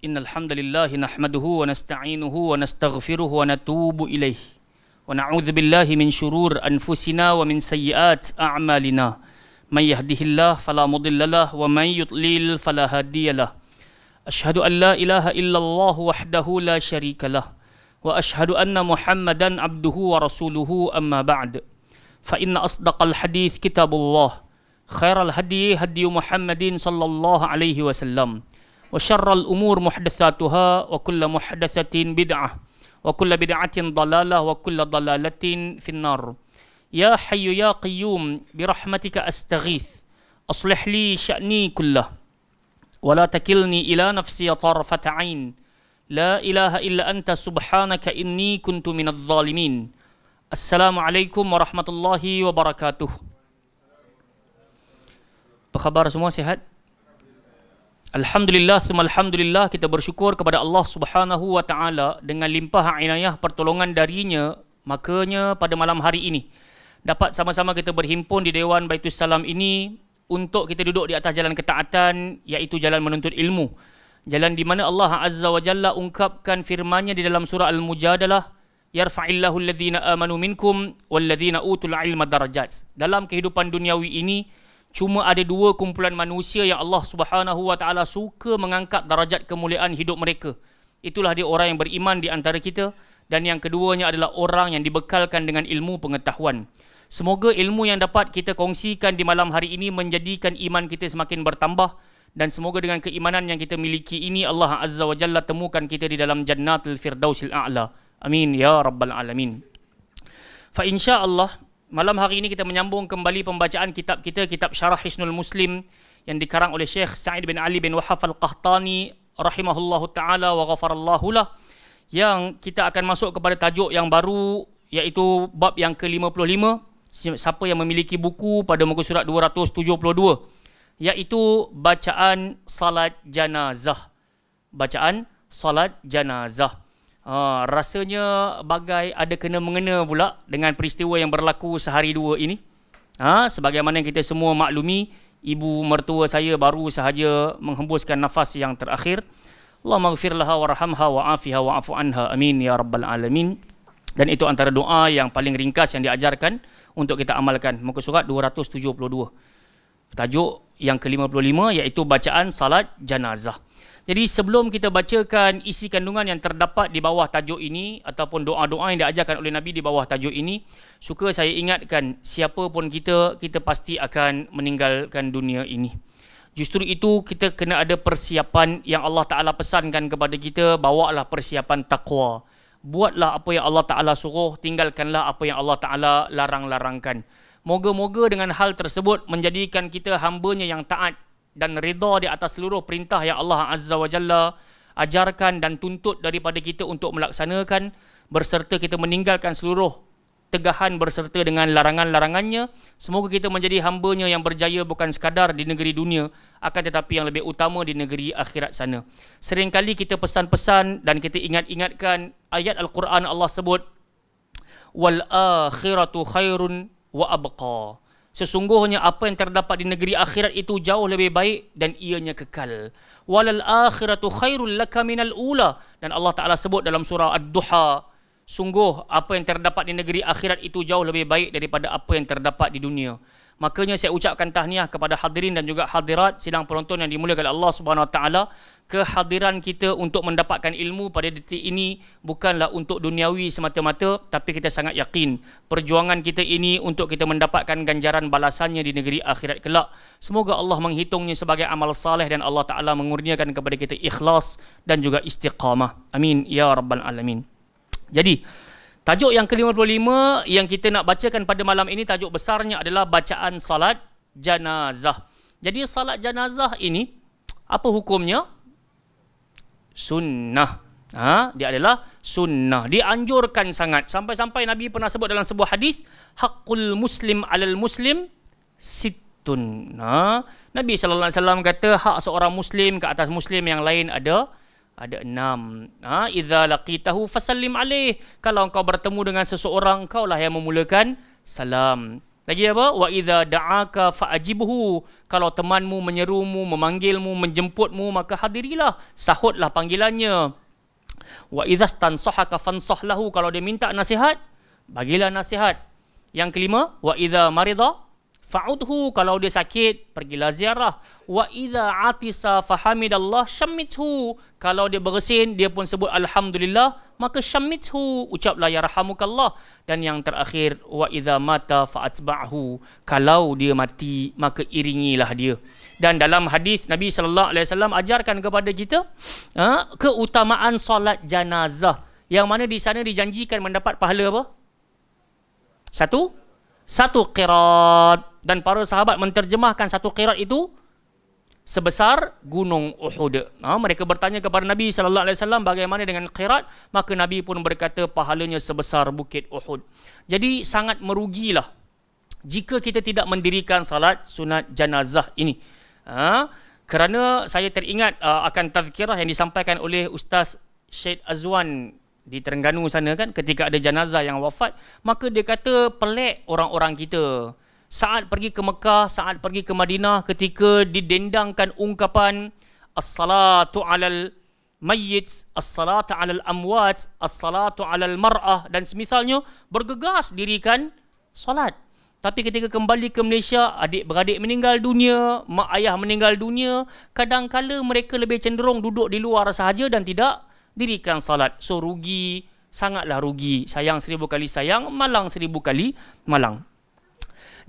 إن الحمد لله نحمده ونستعينه ونستغفره ونتوب إليه ونعوذ بالله من شرور أنفسنا ومن سيئات أعمالنا من يهده الله فلا مضل له ومن يضلل فلا هادي له أشهد أن لا إله إلا الله وحده لا شريك له وأشهد أن محمدا عبده ورسوله أما بعد فإن أصدق الحديث كتاب الله خير الهدي هدي محمد صلى الله عليه وسلم وشر الأمور محدثاتها وكل محدثة بدعة وكل بدعة ضلالة وكل ضلالة في النار يا حي يا قيوم برحمتك أستغيث أصلح لي شأني كله ولا تكلني إلى نفسي طرفة عين لا إله إلا أنت سبحانك إني كنت من الظالمين السلام عليكم ورحمة الله وبركاته Apa khabar semua sihat? Alhamdulillah sum alhamdulillah kita bersyukur kepada Allah Subhanahu wa taala dengan limpahan inayah pertolongan darinya makanya pada malam hari ini dapat sama-sama kita berhimpun di Dewan Baitul Salam ini untuk kita duduk di atas jalan ketaatan iaitu jalan menuntut ilmu jalan di mana Allah Azza wa Jalla ungkapkan firman-Nya di dalam surah Al-Mujadalah yarfa'illahu alladhina amanu minkum walladhina utul ilma darajat dalam kehidupan duniawi ini cuma ada dua kumpulan manusia yang Allah Subhanahu wa taala suka mengangkat darajat kemuliaan hidup mereka. Itulah dia orang yang beriman di antara kita dan yang keduanya adalah orang yang dibekalkan dengan ilmu pengetahuan. Semoga ilmu yang dapat kita kongsikan di malam hari ini menjadikan iman kita semakin bertambah dan semoga dengan keimanan yang kita miliki ini Allah Azza wa Jalla temukan kita di dalam Jannatul Firdausil A'la. Amin ya rabbal alamin. Fa Allah malam hari ini kita menyambung kembali pembacaan kitab kita, kitab Syarah Hisnul Muslim yang dikarang oleh Syekh Sa'id bin Ali bin Wahaf Al-Qahtani rahimahullahu ta'ala wa ghafarallahu lah yang kita akan masuk kepada tajuk yang baru iaitu bab yang ke-55 siapa yang memiliki buku pada muka surat 272 iaitu bacaan salat jenazah bacaan salat jenazah Ha, rasanya bagai ada kena mengena pula dengan peristiwa yang berlaku sehari dua ini. Ha, sebagaimana yang kita semua maklumi, ibu mertua saya baru sahaja menghembuskan nafas yang terakhir. Allah maghfirlaha warhamha wa'afiha wa'afu anha. Amin ya rabbal alamin. Dan itu antara doa yang paling ringkas yang diajarkan untuk kita amalkan. Muka surat 272. Tajuk yang ke-55 iaitu bacaan salat jenazah. Jadi sebelum kita bacakan isi kandungan yang terdapat di bawah tajuk ini ataupun doa-doa yang diajarkan oleh Nabi di bawah tajuk ini, suka saya ingatkan siapa pun kita, kita pasti akan meninggalkan dunia ini. Justru itu kita kena ada persiapan yang Allah Ta'ala pesankan kepada kita, bawalah persiapan taqwa, Buatlah apa yang Allah Ta'ala suruh, tinggalkanlah apa yang Allah Ta'ala larang-larangkan. Moga-moga dengan hal tersebut menjadikan kita hambanya yang taat dan reda di atas seluruh perintah yang Allah Azza wa Jalla ajarkan dan tuntut daripada kita untuk melaksanakan berserta kita meninggalkan seluruh tegahan berserta dengan larangan-larangannya semoga kita menjadi hambanya yang berjaya bukan sekadar di negeri dunia akan tetapi yang lebih utama di negeri akhirat sana seringkali kita pesan-pesan dan kita ingat-ingatkan ayat Al-Quran Allah sebut wal akhiratu khairun wa abqa sesungguhnya apa yang terdapat di negeri akhirat itu jauh lebih baik dan ianya kekal walal akhiratu khairul laka minal ula dan Allah Taala sebut dalam surah ad-duha sungguh apa yang terdapat di negeri akhirat itu jauh lebih baik daripada apa yang terdapat di dunia makanya saya ucapkan tahniah kepada hadirin dan juga hadirat sidang penonton yang dimuliakan oleh Allah Subhanahu Wa Taala kehadiran kita untuk mendapatkan ilmu pada detik ini bukanlah untuk duniawi semata-mata tapi kita sangat yakin perjuangan kita ini untuk kita mendapatkan ganjaran balasannya di negeri akhirat kelak semoga Allah menghitungnya sebagai amal saleh dan Allah Taala mengurniakan kepada kita ikhlas dan juga istiqamah amin ya rabbal alamin jadi Tajuk yang ke-55 yang kita nak bacakan pada malam ini tajuk besarnya adalah bacaan salat jenazah. Jadi salat jenazah ini apa hukumnya? Sunnah. Ha, dia adalah sunnah. Dianjurkan sangat. Sampai-sampai Nabi pernah sebut dalam sebuah hadis, hakul muslim alal muslim situn. Ha, Nabi sallallahu alaihi wasallam kata hak seorang muslim ke atas muslim yang lain ada ada enam ha idza laqitahu fasallim alaih kalau engkau bertemu dengan seseorang kau lah yang memulakan salam lagi apa wa idza da'aka fa'ajibhu kalau temanmu menyerumu memanggilmu menjemputmu maka hadirilah sahutlah panggilannya wa idza stansahaka fansah kalau dia minta nasihat bagilah nasihat yang kelima wa idza marida fa'udhu kalau dia sakit pergilah ziarah wa idza atisa fahamidallah syammithu kalau dia bersin dia pun sebut alhamdulillah maka syammithu ucaplah ya rahamukallah dan yang terakhir wa idza mata fa'atba'hu kalau dia mati maka iringilah dia dan dalam hadis Nabi sallallahu alaihi wasallam ajarkan kepada kita ha, keutamaan solat jenazah yang mana di sana dijanjikan mendapat pahala apa satu satu qirat dan para sahabat menterjemahkan satu qirat itu sebesar gunung Uhud. Ha, mereka bertanya kepada Nabi sallallahu alaihi wasallam bagaimana dengan qirat? Maka Nabi pun berkata pahalanya sebesar bukit Uhud. Jadi sangat merugilah jika kita tidak mendirikan salat sunat jenazah ini. Ha, kerana saya teringat uh, akan tazkirah yang disampaikan oleh Ustaz Syed Azwan di Terengganu sana kan ketika ada jenazah yang wafat maka dia kata pelik orang-orang kita saat pergi ke Mekah saat pergi ke Madinah ketika didendangkan ungkapan as-salatu alal mayyit as-salatu alal amwat as-salatu alal mar'ah dan semisalnya bergegas dirikan solat tapi ketika kembali ke Malaysia, adik-beradik meninggal dunia, mak ayah meninggal dunia, kadang kadangkala mereka lebih cenderung duduk di luar sahaja dan tidak dirikan salat. So rugi, sangatlah rugi. Sayang seribu kali sayang, malang seribu kali malang.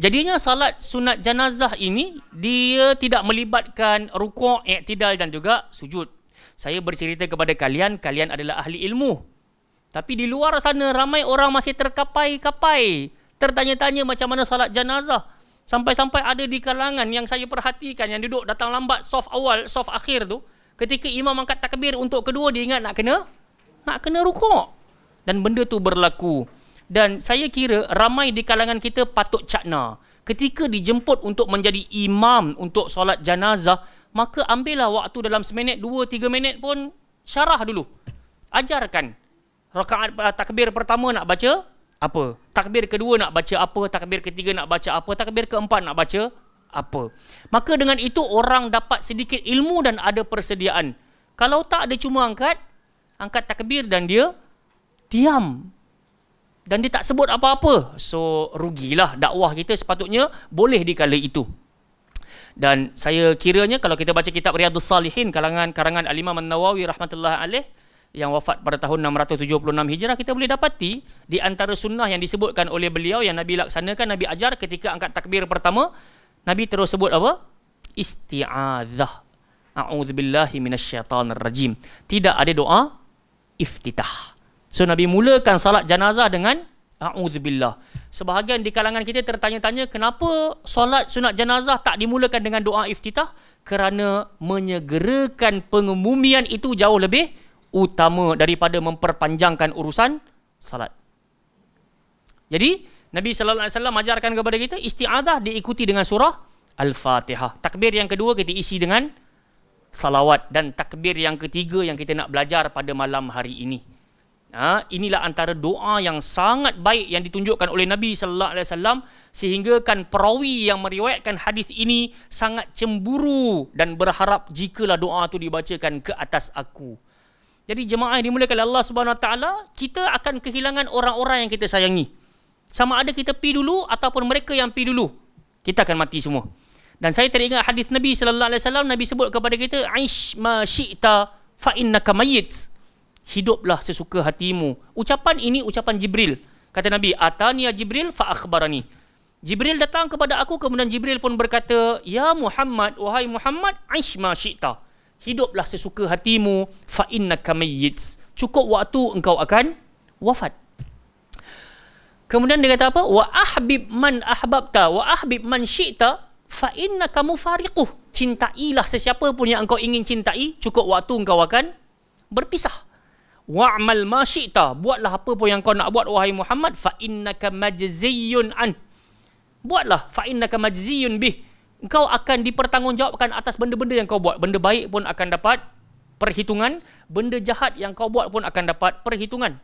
Jadinya salat sunat jenazah ini, dia tidak melibatkan rukuk, iktidal dan juga sujud. Saya bercerita kepada kalian, kalian adalah ahli ilmu. Tapi di luar sana ramai orang masih terkapai-kapai. Tertanya-tanya macam mana salat jenazah. Sampai-sampai ada di kalangan yang saya perhatikan, yang duduk datang lambat, soft awal, soft akhir tu ketika imam angkat takbir untuk kedua dia ingat nak kena nak kena rukuk dan benda tu berlaku dan saya kira ramai di kalangan kita patut cakna ketika dijemput untuk menjadi imam untuk solat jenazah maka ambillah waktu dalam seminit dua tiga minit pun syarah dulu ajarkan rakaat eh, takbir pertama nak baca apa takbir kedua nak baca apa takbir ketiga nak baca apa takbir keempat nak baca apa. Maka dengan itu orang dapat sedikit ilmu dan ada persediaan. Kalau tak ada cuma angkat, angkat takbir dan dia diam. Dan dia tak sebut apa-apa. So rugilah dakwah kita sepatutnya boleh di kala itu. Dan saya kiranya kalau kita baca kitab Riyadus Salihin kalangan karangan Al-Imam An-Nawawi rahmatullah alaih yang wafat pada tahun 676 Hijrah kita boleh dapati di antara sunnah yang disebutkan oleh beliau yang Nabi laksanakan Nabi ajar ketika angkat takbir pertama Nabi terus sebut apa? Isti'adzah. A'udzubillahi minasyaitanir rajim. Tidak ada doa iftitah. So Nabi mulakan salat jenazah dengan a'udzubillah. Sebahagian di kalangan kita tertanya-tanya kenapa solat sunat jenazah tak dimulakan dengan doa iftitah? Kerana menyegerakan pengumuman itu jauh lebih utama daripada memperpanjangkan urusan salat. Jadi, Nabi sallallahu alaihi wasallam ajarkan kepada kita istiazah diikuti dengan surah Al-Fatihah. Takbir yang kedua kita isi dengan salawat dan takbir yang ketiga yang kita nak belajar pada malam hari ini. Ha, inilah antara doa yang sangat baik yang ditunjukkan oleh Nabi sallallahu alaihi wasallam sehingga kan perawi yang meriwayatkan hadis ini sangat cemburu dan berharap jikalah doa itu dibacakan ke atas aku. Jadi jemaah yang dimuliakan Allah Subhanahu Wa Taala, kita akan kehilangan orang-orang yang kita sayangi sama ada kita pergi dulu ataupun mereka yang pergi dulu kita akan mati semua dan saya teringat hadis Nabi sallallahu alaihi wasallam Nabi sebut kepada kita aish ma syi'ta fa innaka mayyit hiduplah sesuka hatimu ucapan ini ucapan Jibril kata Nabi atani ya Jibril fa akhbarani Jibril datang kepada aku kemudian Jibril pun berkata ya Muhammad wahai Muhammad aish ma syi'ta hiduplah sesuka hatimu fa innaka mayyit cukup waktu engkau akan wafat Kemudian dia kata apa? Wa ahbib man ahbabta wa ahbib man syi'ta fa innaka mufariquh. Cintailah sesiapa pun yang engkau ingin cintai, cukup waktu engkau akan berpisah. Wa'mal ma syi'ta. Buatlah apa pun yang kau nak buat wahai Muhammad fa innaka majziyun an. Buatlah fa innaka majziyun bih. Engkau akan dipertanggungjawabkan atas benda-benda yang kau buat. Benda baik pun akan dapat perhitungan, benda jahat yang kau buat pun akan dapat perhitungan.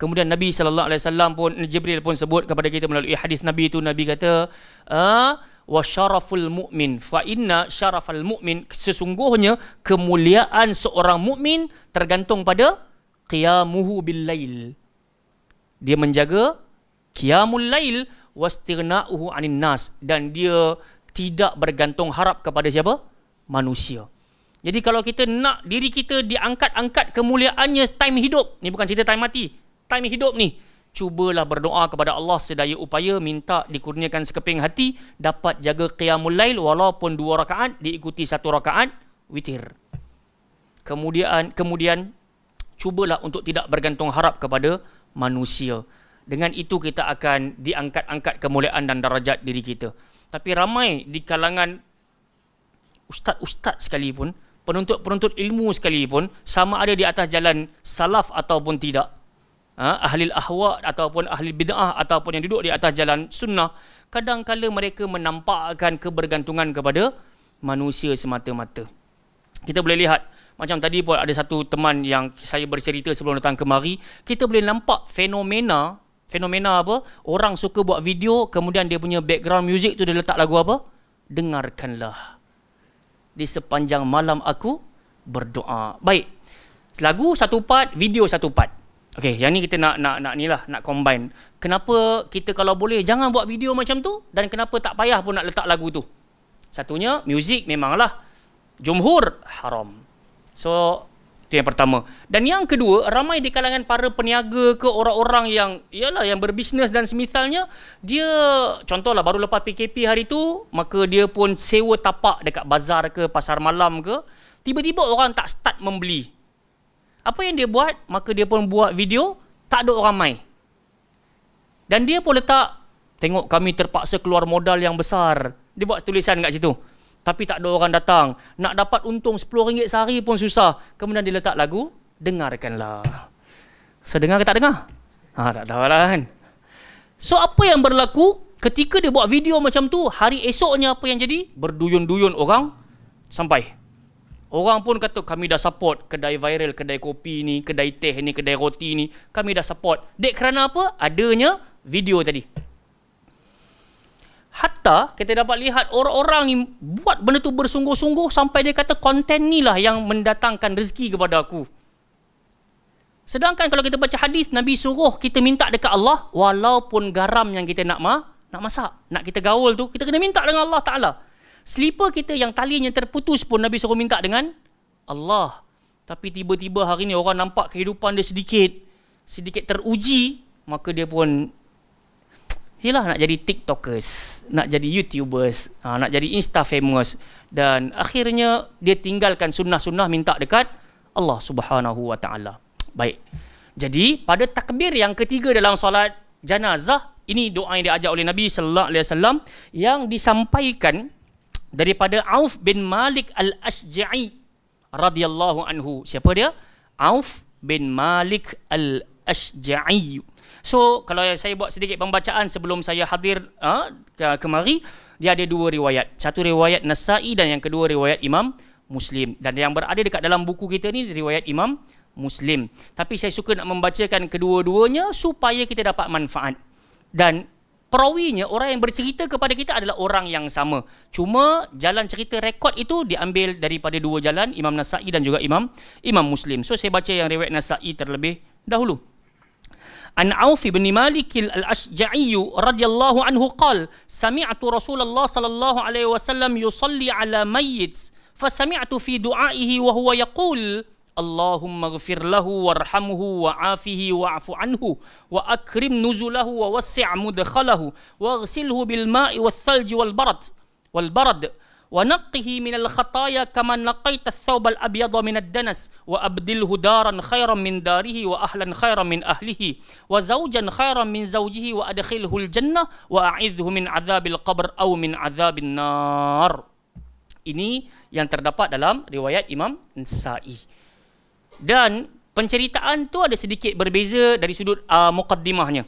Kemudian Nabi sallallahu alaihi wasallam pun Jibril pun sebut kepada kita melalui hadis Nabi itu Nabi kata ah, wa syaraful mu'min fa inna syarafal mu'min sesungguhnya kemuliaan seorang mukmin tergantung pada qiyamuhu bil lail. Dia menjaga qiyamul lail wastighna'uhu 'anil nas dan dia tidak bergantung harap kepada siapa? manusia. Jadi kalau kita nak diri kita diangkat-angkat kemuliaannya time hidup, ni bukan cerita time mati, time hidup ni cubalah berdoa kepada Allah sedaya upaya minta dikurniakan sekeping hati dapat jaga qiyamul lail walaupun dua rakaat diikuti satu rakaat witir kemudian kemudian cubalah untuk tidak bergantung harap kepada manusia dengan itu kita akan diangkat-angkat kemuliaan dan darajat diri kita tapi ramai di kalangan ustaz-ustaz sekalipun penuntut-penuntut ilmu sekalipun sama ada di atas jalan salaf ataupun tidak Ha? ahli ahwa ataupun ahli bid'ah ataupun yang duduk di atas jalan sunnah kadang kadangkala mereka menampakkan kebergantungan kepada manusia semata-mata kita boleh lihat macam tadi pun ada satu teman yang saya bercerita sebelum datang kemari kita boleh nampak fenomena fenomena apa orang suka buat video kemudian dia punya background music tu dia letak lagu apa dengarkanlah di sepanjang malam aku berdoa baik lagu satu part video satu part Okey, yang ni kita nak nak nak ni lah, nak combine. Kenapa kita kalau boleh jangan buat video macam tu dan kenapa tak payah pun nak letak lagu tu? Satunya, music memanglah jumhur haram. So, itu yang pertama. Dan yang kedua, ramai di kalangan para peniaga ke orang-orang yang ialah yang berbisnes dan semisalnya, dia contohlah baru lepas PKP hari tu, maka dia pun sewa tapak dekat bazar ke pasar malam ke, tiba-tiba orang tak start membeli. Apa yang dia buat, maka dia pun buat video, tak ada orang mai. Dan dia pun letak, tengok kami terpaksa keluar modal yang besar. Dia buat tulisan kat situ. Tapi tak ada orang datang. Nak dapat untung RM10 sehari pun susah. Kemudian dia letak lagu, dengarkanlah. Sedengar ke tak dengar? Ha, tak tahu lah kan. So apa yang berlaku ketika dia buat video macam tu, hari esoknya apa yang jadi? Berduyun-duyun orang sampai. Orang pun kata kami dah support kedai viral, kedai kopi ni, kedai teh ni, kedai roti ni. Kami dah support. Dek kerana apa? Adanya video tadi. Hatta kita dapat lihat orang-orang yang buat benda tu bersungguh-sungguh sampai dia kata konten ni lah yang mendatangkan rezeki kepada aku. Sedangkan kalau kita baca hadis Nabi suruh kita minta dekat Allah walaupun garam yang kita nak ma, nak masak, nak kita gaul tu kita kena minta dengan Allah Taala. Selipar kita yang talinya terputus pun Nabi suruh minta dengan Allah. Tapi tiba-tiba hari ni orang nampak kehidupan dia sedikit sedikit teruji, maka dia pun silah nak jadi TikTokers, nak jadi YouTubers, ha, nak jadi Insta famous dan akhirnya dia tinggalkan sunnah-sunnah minta dekat Allah Subhanahu wa taala. Baik. Jadi pada takbir yang ketiga dalam solat jenazah ini doa yang diajak oleh Nabi sallallahu alaihi wasallam yang disampaikan daripada Auf bin Malik al Asjai radhiyallahu anhu. Siapa dia? Auf bin Malik al Asjai. So, kalau saya buat sedikit pembacaan sebelum saya hadir ha, kemari, dia ada dua riwayat. Satu riwayat Nasa'i dan yang kedua riwayat Imam Muslim. Dan yang berada dekat dalam buku kita ni riwayat Imam Muslim. Tapi saya suka nak membacakan kedua-duanya supaya kita dapat manfaat. Dan perawinya orang yang bercerita kepada kita adalah orang yang sama cuma jalan cerita rekod itu diambil daripada dua jalan Imam Nasa'i dan juga Imam Imam Muslim so saya baca yang riwayat Nasa'i terlebih dahulu An Auf bin Malik al-Ashja'i radhiyallahu anhu qal sami'tu Rasulullah sallallahu alaihi wasallam yusalli ala mayyit fa sami'tu fi du'aihi wa huwa yaqul اللهم اغفر له وارحمه وعافه واعف عنه وأكرم نزله ووسع مدخله واغسله بالماء والثلج والبرد والبرد ونقه من الخطايا كما نقيت الثوب الأبيض من الدنس وأبدله دارا خيرا من داره وأهلا خيرا من أهله وزوجا خيرا من زوجه وأدخله الجنة وأعذه من عذاب القبر أو من عذاب النار Ini yang terdapat dalam riwayat Imam Nasa'i. dan penceritaan tu ada sedikit berbeza dari sudut uh, muqaddimahnya.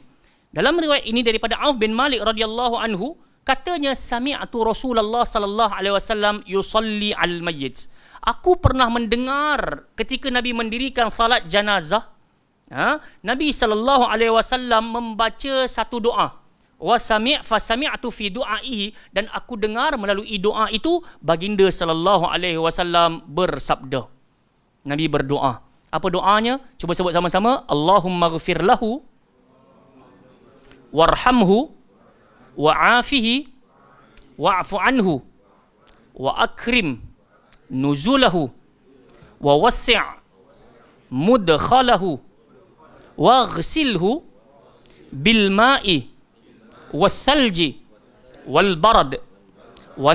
Dalam riwayat ini daripada Auf bin Malik radhiyallahu anhu katanya sami'tu Rasulullah sallallahu alaihi wasallam yusalli al mayyit. Aku pernah mendengar ketika Nabi mendirikan salat jenazah ha? Nabi sallallahu alaihi wasallam membaca satu doa wa sami' fa sami'tu fi du'aihi dan aku dengar melalui doa itu baginda sallallahu alaihi wasallam bersabda Nabi berdoa. Apa doanya? Cuba sebut sama-sama. Allahumma ghafir lahu warhamhu wa'afihi wa'fu anhu wa akrim nuzulahu wa wassi' mudkhalahu wa ghsilhu bil ma'i wa thalji wal barad wa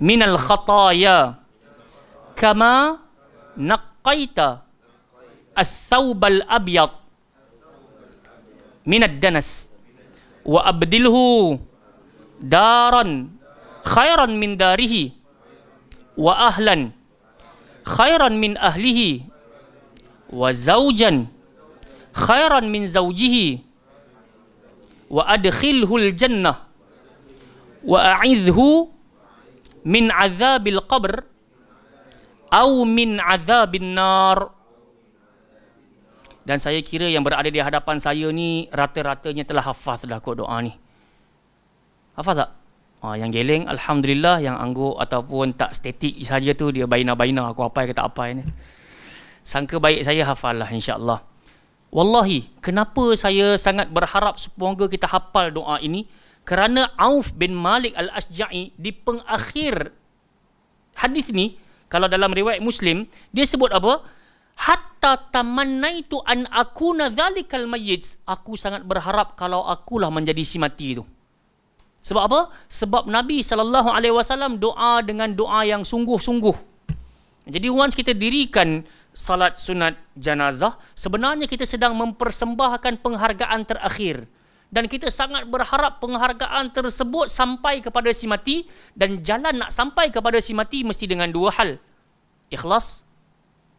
min al khataya kama نقيت الثوب الأبيض من الدنس وأبدله دارا خيرا من داره وأهلا خيرا من أهله وزوجا خيرا من زوجه وأدخله الجنة وأعذه من عذاب القبر au min azabin nar dan saya kira yang berada di hadapan saya ni rata-ratanya telah hafaz dah kot doa ni hafaz tak ha, yang geleng alhamdulillah yang angguk ataupun tak statik saja tu dia baina-baina aku apa kata apa ni sangka baik saya hafal lah insyaallah wallahi kenapa saya sangat berharap semoga kita hafal doa ini kerana Auf bin Malik al-Asja'i di pengakhir hadis ni kalau dalam riwayat Muslim dia sebut apa hatta tamannaitu an akuna zalikal mayyit aku sangat berharap kalau akulah menjadi si mati itu sebab apa sebab nabi sallallahu alaihi wasallam doa dengan doa yang sungguh-sungguh jadi once kita dirikan salat sunat jenazah sebenarnya kita sedang mempersembahkan penghargaan terakhir dan kita sangat berharap penghargaan tersebut sampai kepada si mati dan jalan nak sampai kepada si mati mesti dengan dua hal ikhlas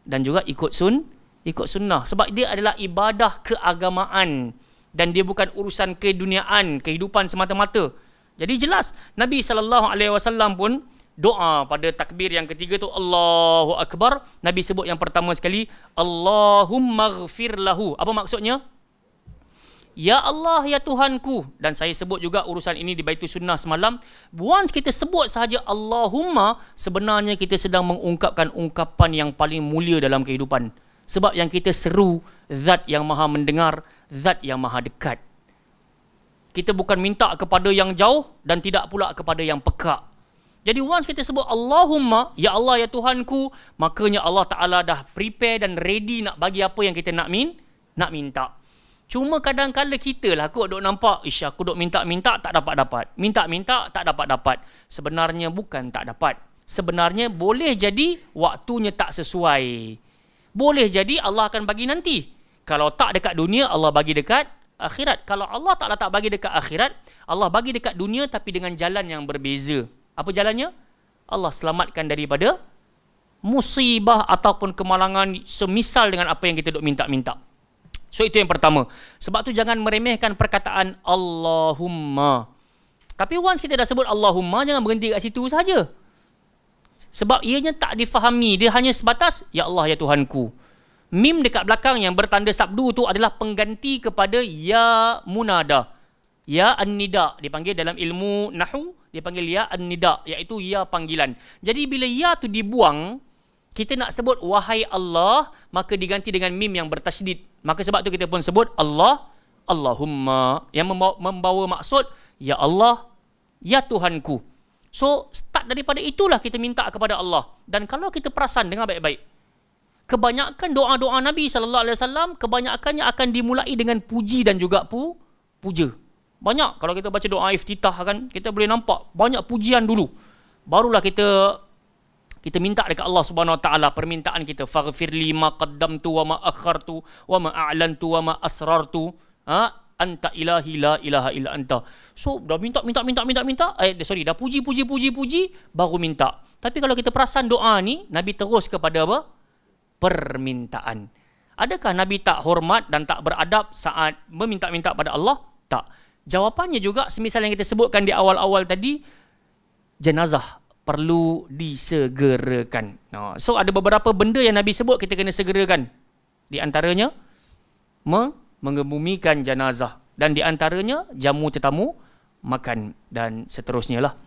dan juga ikut sun ikut sunnah sebab dia adalah ibadah keagamaan dan dia bukan urusan keduniaan kehidupan semata-mata jadi jelas Nabi sallallahu alaihi wasallam pun doa pada takbir yang ketiga tu Allahu akbar Nabi sebut yang pertama sekali Allahummaghfir lahu apa maksudnya Ya Allah, Ya Tuhanku. Dan saya sebut juga urusan ini di Baitul Sunnah semalam. Once kita sebut sahaja Allahumma, sebenarnya kita sedang mengungkapkan ungkapan yang paling mulia dalam kehidupan. Sebab yang kita seru, zat yang maha mendengar, zat yang maha dekat. Kita bukan minta kepada yang jauh dan tidak pula kepada yang pekak. Jadi once kita sebut Allahumma, Ya Allah, Ya Tuhanku, makanya Allah Ta'ala dah prepare dan ready nak bagi apa yang kita nak min, nak minta. Cuma kadang-kala kita lah kot duk nampak, ish aku duk minta-minta tak dapat-dapat. Minta-minta tak dapat-dapat. Sebenarnya bukan tak dapat. Sebenarnya boleh jadi waktunya tak sesuai. Boleh jadi Allah akan bagi nanti. Kalau tak dekat dunia, Allah bagi dekat akhirat. Kalau Allah taklah tak bagi dekat akhirat, Allah bagi dekat dunia tapi dengan jalan yang berbeza. Apa jalannya? Allah selamatkan daripada musibah ataupun kemalangan semisal dengan apa yang kita duk minta-minta. So itu yang pertama. Sebab tu jangan meremehkan perkataan Allahumma. Tapi once kita dah sebut Allahumma, jangan berhenti kat situ saja. Sebab ianya tak difahami. Dia hanya sebatas, Ya Allah, Ya Tuhanku. Mim dekat belakang yang bertanda sabdu tu adalah pengganti kepada Ya Munada. Ya An-Nida. Dipanggil dalam ilmu Nahu, dipanggil Ya An-Nida. Iaitu Ya Panggilan. Jadi bila Ya tu dibuang, kita nak sebut wahai Allah maka diganti dengan mim yang bertasydid maka sebab tu kita pun sebut Allah Allahumma yang membawa, membawa maksud ya Allah ya Tuhanku so start daripada itulah kita minta kepada Allah dan kalau kita perasan dengan baik-baik kebanyakan doa-doa Nabi sallallahu alaihi wasallam kebanyakannya akan dimulai dengan puji dan juga pu puja banyak kalau kita baca doa iftitah kan kita boleh nampak banyak pujian dulu barulah kita kita minta dekat Allah Subhanahu Wa Taala permintaan kita faghfirli ma qaddamtu wa ma akhartu wa ma a'lantu wa ma asrartu ha anta ilahi la ilaha illa anta so dah minta minta minta minta minta eh sorry dah puji puji puji puji baru minta tapi kalau kita perasan doa ni nabi terus kepada apa permintaan adakah nabi tak hormat dan tak beradab saat meminta-minta pada Allah tak jawapannya juga semisal yang kita sebutkan di awal-awal tadi jenazah perlu disegerakan. So ada beberapa benda yang Nabi sebut kita kena segerakan. Di antaranya mengemumikan jenazah dan di antaranya jamu tetamu makan dan seterusnya lah.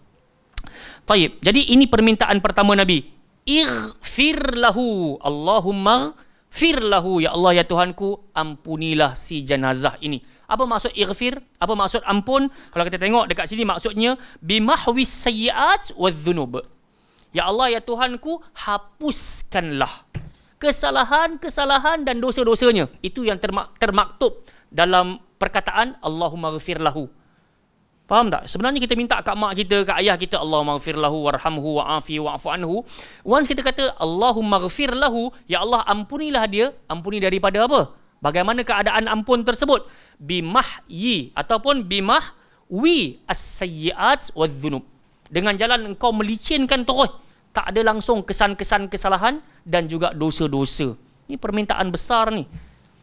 Taib. Jadi ini permintaan pertama Nabi. Ighfir lahu Allahumma Firlahu ya Allah ya Tuhanku ampunilah si jenazah ini. Apa maksud ighfir? Apa maksud ampun? Kalau kita tengok dekat sini maksudnya bimahwis sayyiat wadh-dhunub. Ya Allah ya Tuhanku hapuskanlah kesalahan-kesalahan dan dosa-dosanya. Itu yang termak- termaktub dalam perkataan Allahumma ghafir Faham tak? Sebenarnya kita minta kat mak kita, kat ayah kita Allahumma ghafir lahu warhamhu wa'afi wa'fu anhu. Once kita kata Allahumma ghafir ya Allah ampunilah dia, ampuni daripada apa? Bagaimana keadaan ampun tersebut? Bimah yi ataupun bimah wi as-sayyiat wa dhunub. Dengan jalan engkau melicinkan terus. Tak ada langsung kesan-kesan kesalahan dan juga dosa-dosa. Ini permintaan besar ni.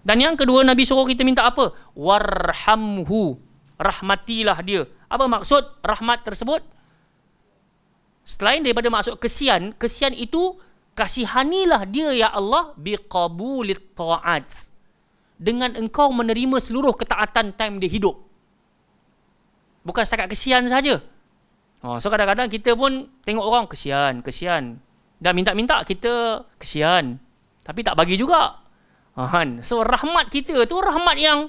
Dan yang kedua Nabi suruh kita minta apa? Warhamhu. Rahmatilah dia. Apa maksud rahmat tersebut? Selain daripada maksud kesian, kesian itu kasihanilah dia ya Allah biqabulit taats dengan engkau menerima seluruh ketaatan time dia hidup. Bukan setakat kesian saja. Oh, so kadang-kadang kita pun tengok orang kesian, kesian. Dan minta-minta kita kesian. Tapi tak bagi juga. Ah, so rahmat kita tu rahmat yang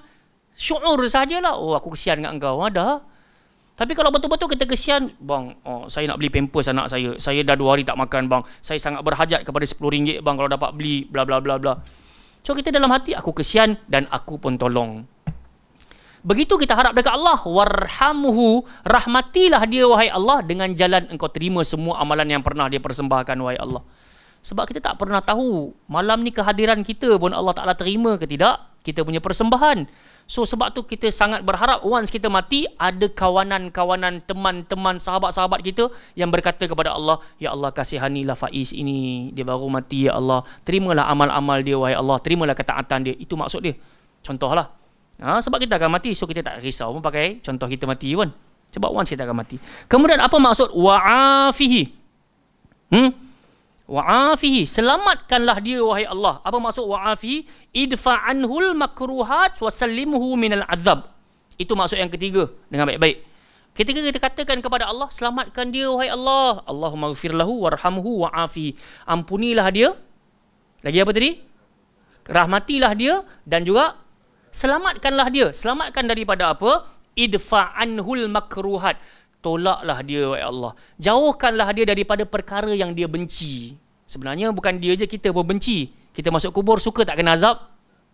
syuur sajalah. Oh aku kesian dengan engkau. Ada. Tapi kalau betul-betul kita kesian, bang, oh, saya nak beli pampers anak saya. Saya dah dua hari tak makan, bang. Saya sangat berhajat kepada RM10, bang, kalau dapat beli, bla bla bla bla. Cuma kita dalam hati aku kesian dan aku pun tolong. Begitu kita harap dekat Allah warhamhu rahmatilah dia wahai Allah dengan jalan engkau terima semua amalan yang pernah dia persembahkan wahai Allah. Sebab kita tak pernah tahu malam ni kehadiran kita pun Allah Taala terima ke tidak kita punya persembahan. So sebab tu kita sangat berharap once kita mati ada kawanan-kawanan teman-teman sahabat-sahabat kita yang berkata kepada Allah, "Ya Allah kasihanilah Faiz ini, dia baru mati ya Allah. Terimalah amal-amal dia wahai Allah, terimalah ketaatan dia." Itu maksud dia. Contohlah. Ha, sebab kita akan mati, so kita tak risau pun pakai contoh kita mati pun. Sebab once kita akan mati. Kemudian apa maksud wa'afihi? Hmm? wa'afihi selamatkanlah dia wahai Allah apa maksud waafihi? idfa anhul makruhat wasallimhu minal azab itu maksud yang ketiga dengan baik-baik ketika kita katakan kepada Allah selamatkan dia wahai Allah Allahumma ghfir warhamhu wa'afi ampunilah dia lagi apa tadi rahmatilah dia dan juga selamatkanlah dia selamatkan daripada apa idfa anhul makruhat tolaklah dia wahai Allah jauhkanlah dia daripada perkara yang dia benci sebenarnya bukan dia je kita pun benci kita masuk kubur suka tak kena azab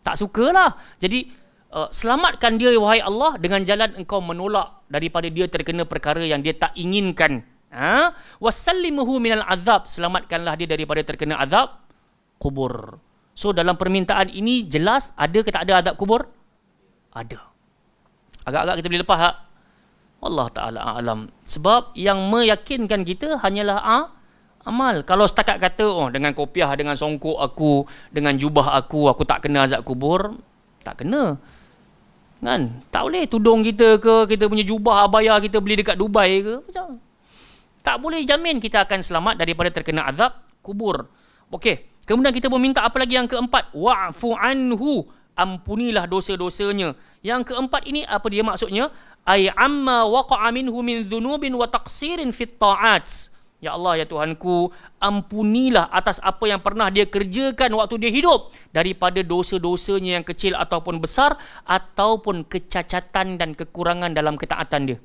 tak sukalah jadi uh, selamatkan dia wahai Allah dengan jalan engkau menolak daripada dia terkena perkara yang dia tak inginkan ha wasallimuhu minal azab selamatkanlah dia daripada terkena azab kubur so dalam permintaan ini jelas ada ke tak ada azab kubur ada agak-agak kita boleh lepas ha? Allah Ta'ala alam Sebab yang meyakinkan kita hanyalah ha, amal Kalau setakat kata oh, dengan kopiah, dengan songkok aku Dengan jubah aku, aku tak kena azab kubur Tak kena kan? Tak boleh tudung kita ke, kita punya jubah abaya kita beli dekat Dubai ke Macam? Tak boleh jamin kita akan selamat daripada terkena azab kubur Okey, kemudian kita meminta apa lagi yang keempat Wa'fu anhu ampunilah dosa-dosanya. Yang keempat ini apa dia maksudnya? Ai amma waqa'a minhu min dhunubin wa taqsirin fit ta'ats. Ya Allah ya Tuhanku, ampunilah atas apa yang pernah dia kerjakan waktu dia hidup daripada dosa-dosanya yang kecil ataupun besar ataupun kecacatan dan kekurangan dalam ketaatan dia.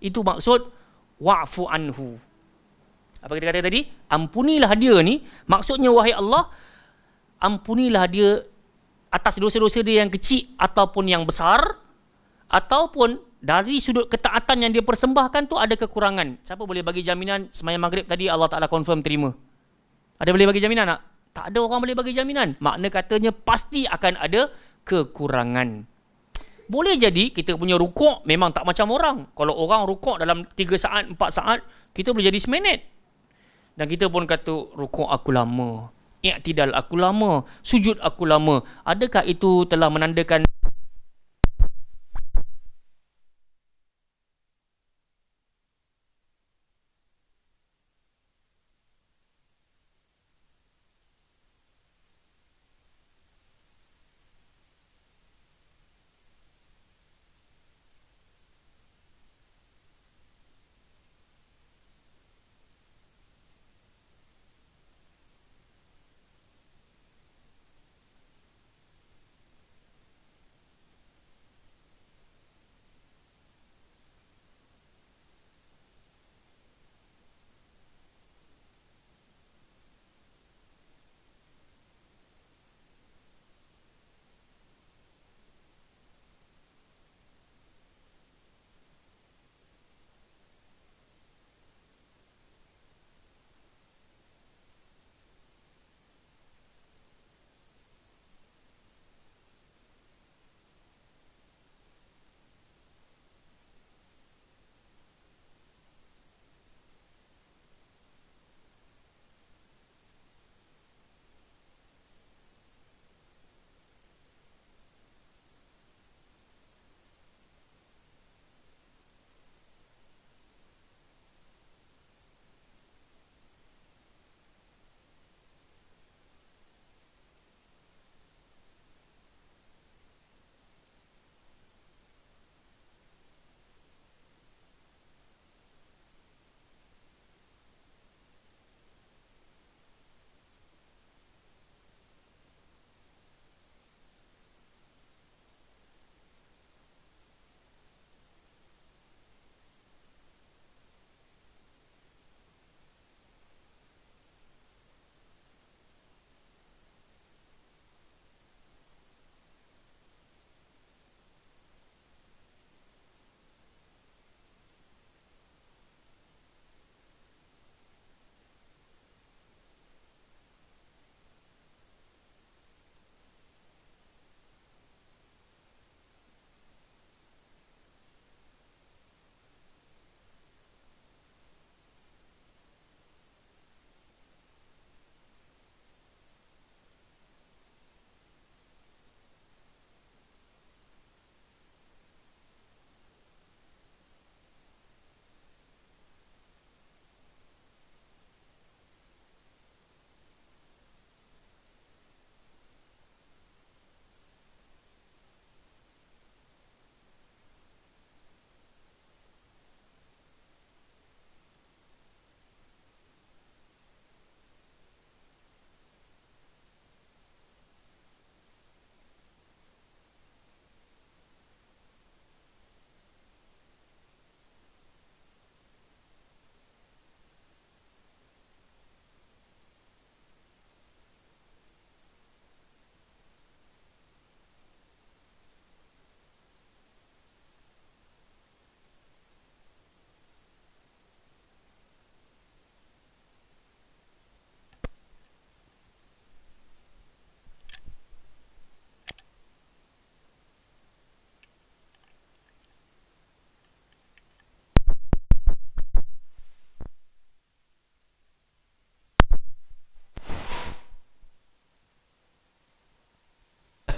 Itu maksud wa'fu anhu. Apa kita kata tadi? Ampunilah dia ni, maksudnya wahai Allah, ampunilah dia atas dosa-dosa dia yang kecil ataupun yang besar ataupun dari sudut ketaatan yang dia persembahkan tu ada kekurangan. Siapa boleh bagi jaminan semayang maghrib tadi Allah Ta'ala confirm terima? Ada boleh bagi jaminan tak? Tak ada orang boleh bagi jaminan. Makna katanya pasti akan ada kekurangan. Boleh jadi kita punya rukuk memang tak macam orang. Kalau orang rukuk dalam 3 saat, 4 saat, kita boleh jadi seminit. Dan kita pun kata, rukuk aku lama i'tidal aku lama sujud aku lama adakah itu telah menandakan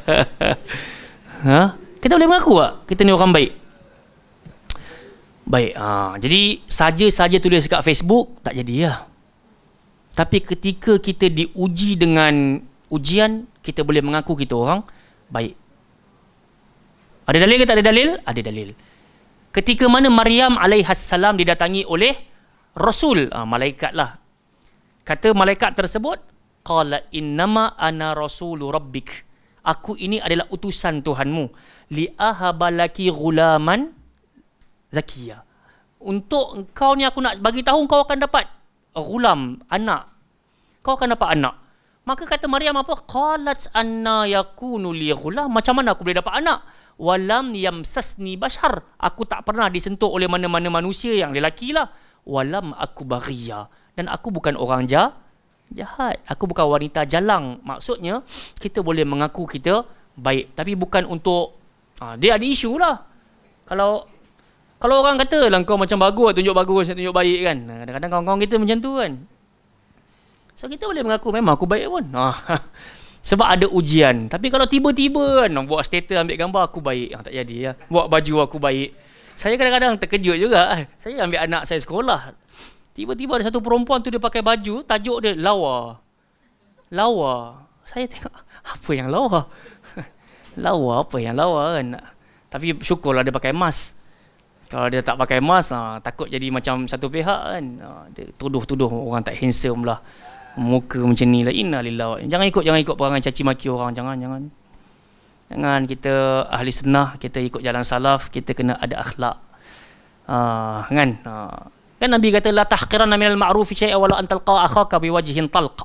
ha? Kita boleh mengaku tak? Kita ni orang baik. Baik. Ha. Jadi, saja-saja tulis kat Facebook, tak jadi lah. Tapi ketika kita diuji dengan ujian, kita boleh mengaku kita orang baik. Ada dalil ke tak ada dalil? Ada dalil. Ketika mana Maryam alaihissalam didatangi oleh Rasul, ha, malaikat lah. Kata malaikat tersebut, Qala innama ana rasulu rabbik aku ini adalah utusan Tuhanmu li ahabalaki gulaman zakia untuk kau ni aku nak bagi tahu kau akan dapat gulam anak kau akan dapat anak maka kata Maryam apa qalat anna yakunu li gulam macam mana aku boleh dapat anak walam yamsasni bashar aku tak pernah disentuh oleh mana-mana manusia yang lelaki lah. walam aku baghia dan aku bukan orang jahat jahat. Aku bukan wanita jalang. Maksudnya kita boleh mengaku kita baik tapi bukan untuk ha, dia ada isu lah. Kalau kalau orang kata lah kau macam bagus, lah, tunjuk bagus, tunjuk baik kan. Kadang-kadang kawan-kawan kita macam tu kan. So kita boleh mengaku memang aku baik pun. Ha. Sebab ada ujian. Tapi kalau tiba-tiba kan buat status ambil gambar aku baik. Ha, tak jadi ya. Buat baju aku baik. Saya kadang-kadang terkejut juga. Kan. Saya ambil anak saya sekolah. Tiba-tiba ada satu perempuan tu dia pakai baju, tajuk dia lawa. Lawa. Saya tengok, apa yang lawa? lawa apa yang lawa kan? Tapi syukurlah dia pakai emas. Kalau dia tak pakai emas, ha, ah, takut jadi macam satu pihak kan. Ha, dia tuduh-tuduh orang tak handsome lah. Muka macam ni lah. Innalillah. Jangan ikut, jangan ikut perangai caci maki orang. Jangan, jangan. Jangan kita ahli senah, kita ikut jalan salaf, kita kena ada akhlak. Ha, kan? Ha, Kan Nabi kata la tahqiran minal ma'rufi syai'a walau antal qa akhaka biwajhin talqa.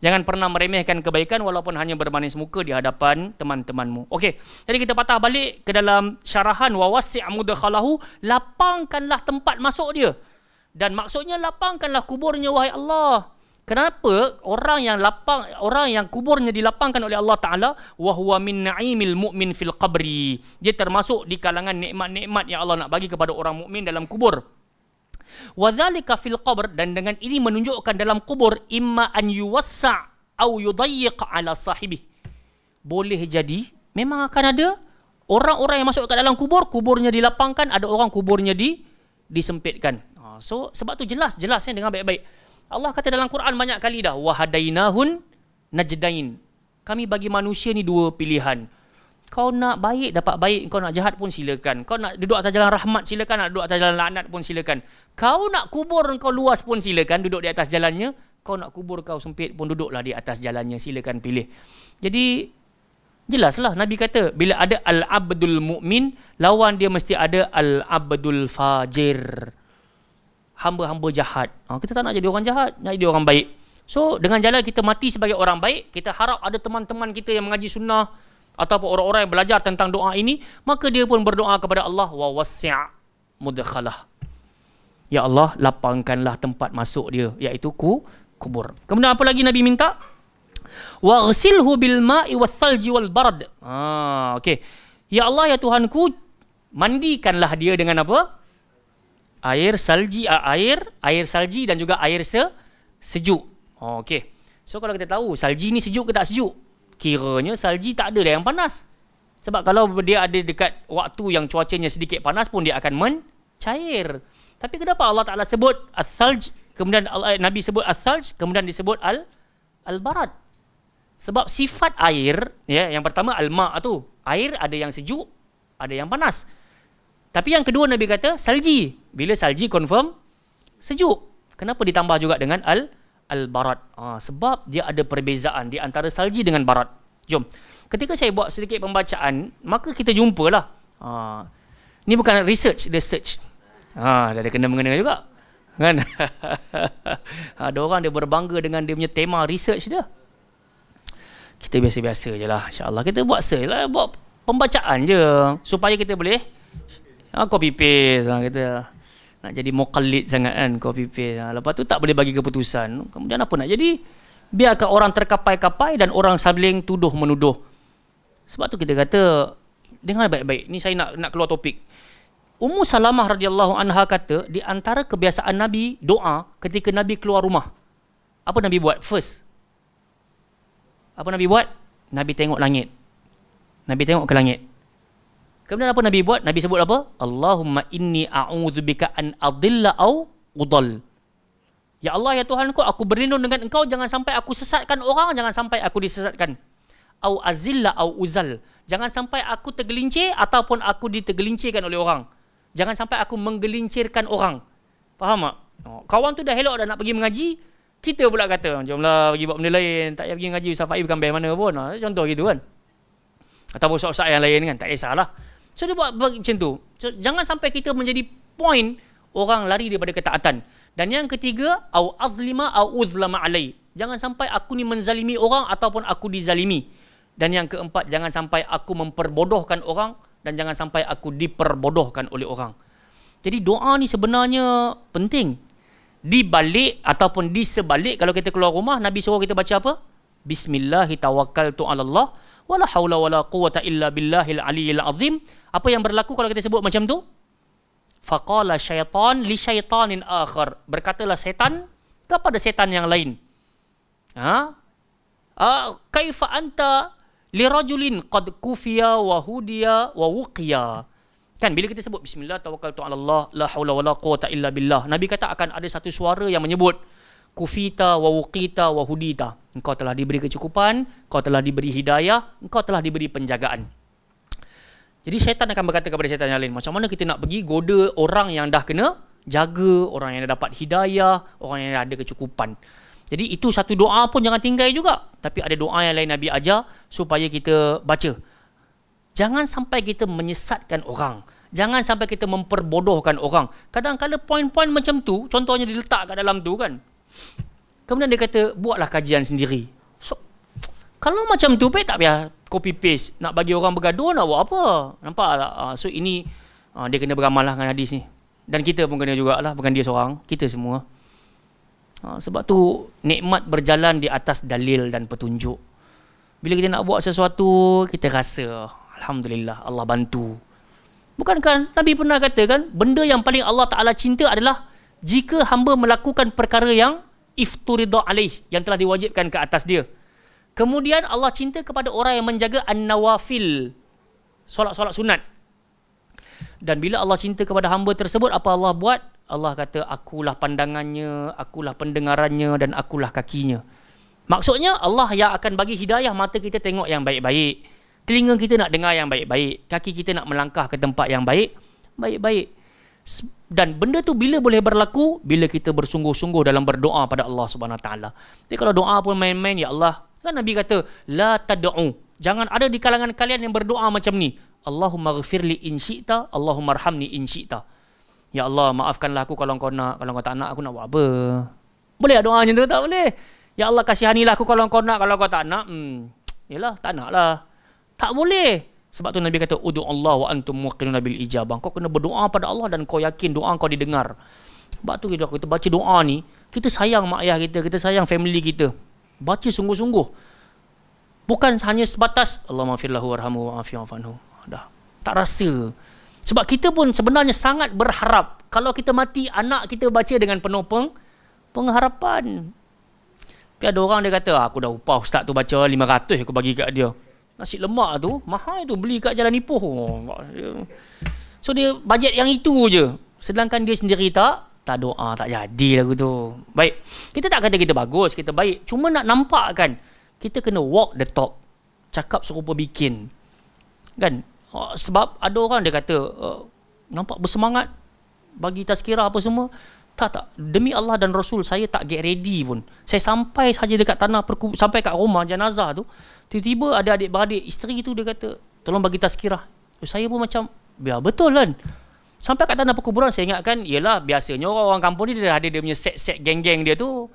Jangan pernah meremehkan kebaikan walaupun hanya bermanis muka di hadapan teman-temanmu. Okey. Jadi kita patah balik ke dalam syarahan wa wasi' mudkhalahu, lapangkanlah tempat masuk dia. Dan maksudnya lapangkanlah kuburnya wahai Allah. Kenapa orang yang lapang orang yang kuburnya dilapangkan oleh Allah Taala wa huwa min na'imil mu'min fil qabri. Dia termasuk di kalangan nikmat-nikmat yang Allah nak bagi kepada orang mukmin dalam kubur wadhalika fil kubur dan dengan ini menunjukkan dalam kubur imma an yuwassa au yudayyiq ala sahibi boleh jadi memang akan ada orang-orang yang masuk ke dalam kubur kuburnya dilapangkan ada orang kuburnya di disempitkan ha, so sebab tu jelas jelasnya dengan baik-baik Allah kata dalam Quran banyak kali dah wahadainahun najdain kami bagi manusia ni dua pilihan kau nak baik dapat baik, kau nak jahat pun silakan. Kau nak duduk atas jalan rahmat silakan, nak duduk atas jalan laknat pun silakan. Kau nak kubur kau luas pun silakan duduk di atas jalannya. Kau nak kubur kau sempit pun duduklah di atas jalannya silakan pilih. Jadi jelaslah Nabi kata bila ada al-abdul mukmin lawan dia mesti ada al-abdul fajir. Hamba-hamba jahat. Ha, kita tak nak jadi orang jahat, nak jadi orang baik. So dengan jalan kita mati sebagai orang baik, kita harap ada teman-teman kita yang mengaji sunnah, ataupun orang-orang yang belajar tentang doa ini, maka dia pun berdoa kepada Allah wa wasi' mudkhalah. Ya Allah, lapangkanlah tempat masuk dia, iaitu ku, kubur. Kemudian apa lagi Nabi minta? Wa ghsilhu bil ma'i wal thalji wal bard. Ha, okey. Ya Allah, ya Tuhanku, mandikanlah dia dengan apa? Air salji, air, air salji dan juga air se, sejuk. Oh, okey. So kalau kita tahu salji ni sejuk ke tak sejuk? kiranya salji tak ada yang panas. Sebab kalau dia ada dekat waktu yang cuacanya sedikit panas pun dia akan mencair. Tapi kenapa Allah Taala sebut as-salj kemudian eh, Nabi sebut as-salj kemudian disebut al al Sebab sifat air ya yang pertama al-ma tu, air ada yang sejuk, ada yang panas. Tapi yang kedua Nabi kata salji. Bila salji confirm sejuk. Kenapa ditambah juga dengan al-barad? al-barat. Ha, sebab dia ada perbezaan di antara salji dengan barat. Jom. Ketika saya buat sedikit pembacaan, maka kita jumpalah. Ha, ni bukan research, dia search. Ha, dah ada kena-mengena juga. Kan? ha, ada orang dia berbangga dengan dia punya tema research dia. Kita biasa-biasa je lah. InsyaAllah kita buat search lah. Buat pembacaan je. Supaya kita boleh ha, copy paste. Ha, kita nak jadi muqallid sangat kan copy paste ha, lepas tu tak boleh bagi keputusan kemudian apa nak jadi biarkan orang terkapai-kapai dan orang saling tuduh menuduh sebab tu kita kata dengar baik-baik ni saya nak nak keluar topik Ummu Salamah radhiyallahu anha kata di antara kebiasaan Nabi doa ketika Nabi keluar rumah apa Nabi buat first apa Nabi buat Nabi tengok langit Nabi tengok ke langit Kemudian apa Nabi buat? Nabi sebut apa? Allahumma inni a'udzubika an adilla au udal. Ya Allah ya Tuhanku aku berlindung dengan Engkau jangan sampai aku sesatkan orang jangan sampai aku disesatkan. Au azilla au uzal. Jangan sampai aku tergelincir ataupun aku ditergelincirkan oleh orang. Jangan sampai aku menggelincirkan orang. Faham tak? Kawan tu dah elok dah nak pergi mengaji, kita pula kata, jomlah pergi buat benda lain, tak payah pergi mengaji, Ustaz Fahim bukan bahan mana pun. Ha, contoh gitu kan. Ataupun soal-soal yang lain kan, tak kisahlah. So dia buat macam tu. So, jangan sampai kita menjadi point orang lari daripada ketaatan. Dan yang ketiga, au azlima au uzlama alai. Jangan sampai aku ni menzalimi orang ataupun aku dizalimi. Dan yang keempat, jangan sampai aku memperbodohkan orang dan jangan sampai aku diperbodohkan oleh orang. Jadi doa ni sebenarnya penting. Di balik ataupun di sebalik kalau kita keluar rumah, Nabi suruh kita baca apa? Bismillahirrahmanirrahim wala haula wala quwata illa billahil aliyil azim. Apa yang berlaku kalau kita sebut macam tu? Faqala syaitan li syaitanin akhar. Berkatalah setan kepada setan yang lain. Ha? Uh, kaifa anta li rajulin qad kufiya wa hudiya wa wuqiya. Kan bila kita sebut bismillah tawakkaltu ala Allah la haula wala quwata illa billah. Nabi kata akan ada satu suara yang menyebut kufita wa wuqita wa hudita engkau telah diberi kecukupan engkau telah diberi hidayah engkau telah diberi penjagaan jadi syaitan akan berkata kepada syaitan yang lain macam mana kita nak pergi goda orang yang dah kena jaga orang yang dah dapat hidayah orang yang dah ada kecukupan jadi itu satu doa pun jangan tinggal juga tapi ada doa yang lain nabi ajar supaya kita baca jangan sampai kita menyesatkan orang Jangan sampai kita memperbodohkan orang. Kadang-kadang poin-poin macam tu, contohnya diletak kat dalam tu kan. Kemudian dia kata, buatlah kajian sendiri. So, kalau macam tu, tak payah copy paste. Nak bagi orang bergaduh, nak buat apa? Nampak tak? Ah, so, ini ah, dia kena beramal lah dengan hadis ni. Dan kita pun kena lah bukan dia seorang. Kita semua. Ah, sebab tu, nikmat berjalan di atas dalil dan petunjuk. Bila kita nak buat sesuatu, kita rasa, Alhamdulillah, Allah bantu. Bukankah Nabi pernah kata kan, benda yang paling Allah Ta'ala cinta adalah jika hamba melakukan perkara yang ifturidu alaih yang telah diwajibkan ke atas dia. Kemudian Allah cinta kepada orang yang menjaga an-nawafil solat-solat sunat. Dan bila Allah cinta kepada hamba tersebut apa Allah buat? Allah kata akulah pandangannya, akulah pendengarannya dan akulah kakinya. Maksudnya Allah yang akan bagi hidayah mata kita tengok yang baik-baik. Telinga kita nak dengar yang baik-baik, kaki kita nak melangkah ke tempat yang baik, baik-baik dan benda tu bila boleh berlaku bila kita bersungguh-sungguh dalam berdoa pada Allah Subhanahu Wa Taala. Jadi kalau doa pun main-main ya Allah, kan Nabi kata la tad'u. Jangan ada di kalangan kalian yang berdoa macam ni. Allahumma ghafirli in syi'ta, Allahumma rahamni in syi'ta. Ya Allah, maafkanlah aku kalau kau nak, kalau kau tak nak aku nak buat apa? Boleh tak doa macam tu? Tak boleh. Ya Allah, kasihanilah aku kalau kau nak, kalau kau tak nak, hmm. Yalah, tak naklah. Tak boleh. Sebab tu Nabi kata udu Allah wa antum muqinun bil ijabah. Kau kena berdoa pada Allah dan kau yakin doa kau didengar. Sebab tu kita kita baca doa ni, kita sayang mak ayah kita, kita sayang family kita. Baca sungguh-sungguh. Bukan hanya sebatas Allah maafirlahu warhamu wa afi anhu. Dah. Tak rasa. Sebab kita pun sebenarnya sangat berharap kalau kita mati anak kita baca dengan penuh peng pengharapan. Tapi ada orang dia kata, ah, aku dah upah ustaz tu baca 500 aku bagi kat dia nasi lemak tu mahal itu beli kat jalan Ipoh. So dia bajet yang itu je. Sedangkan dia sendiri tak tak doa, tak jadi lagu tu. Baik. Kita tak kata kita bagus, kita baik. Cuma nak nampak kan kita kena walk the talk. Cakap serupa bikin. Kan? Oh, sebab ada orang dia kata oh, nampak bersemangat bagi tazkirah apa semua tak tak demi Allah dan Rasul saya tak get ready pun saya sampai saja dekat tanah perkubur, sampai kat rumah jenazah tu tiba-tiba ada adik-beradik isteri tu dia kata tolong bagi tazkirah eh, saya pun macam ya betul kan sampai kat tanah perkuburan saya ingatkan ialah biasanya orang, orang kampung ni dia ada dia punya set-set geng-geng dia tu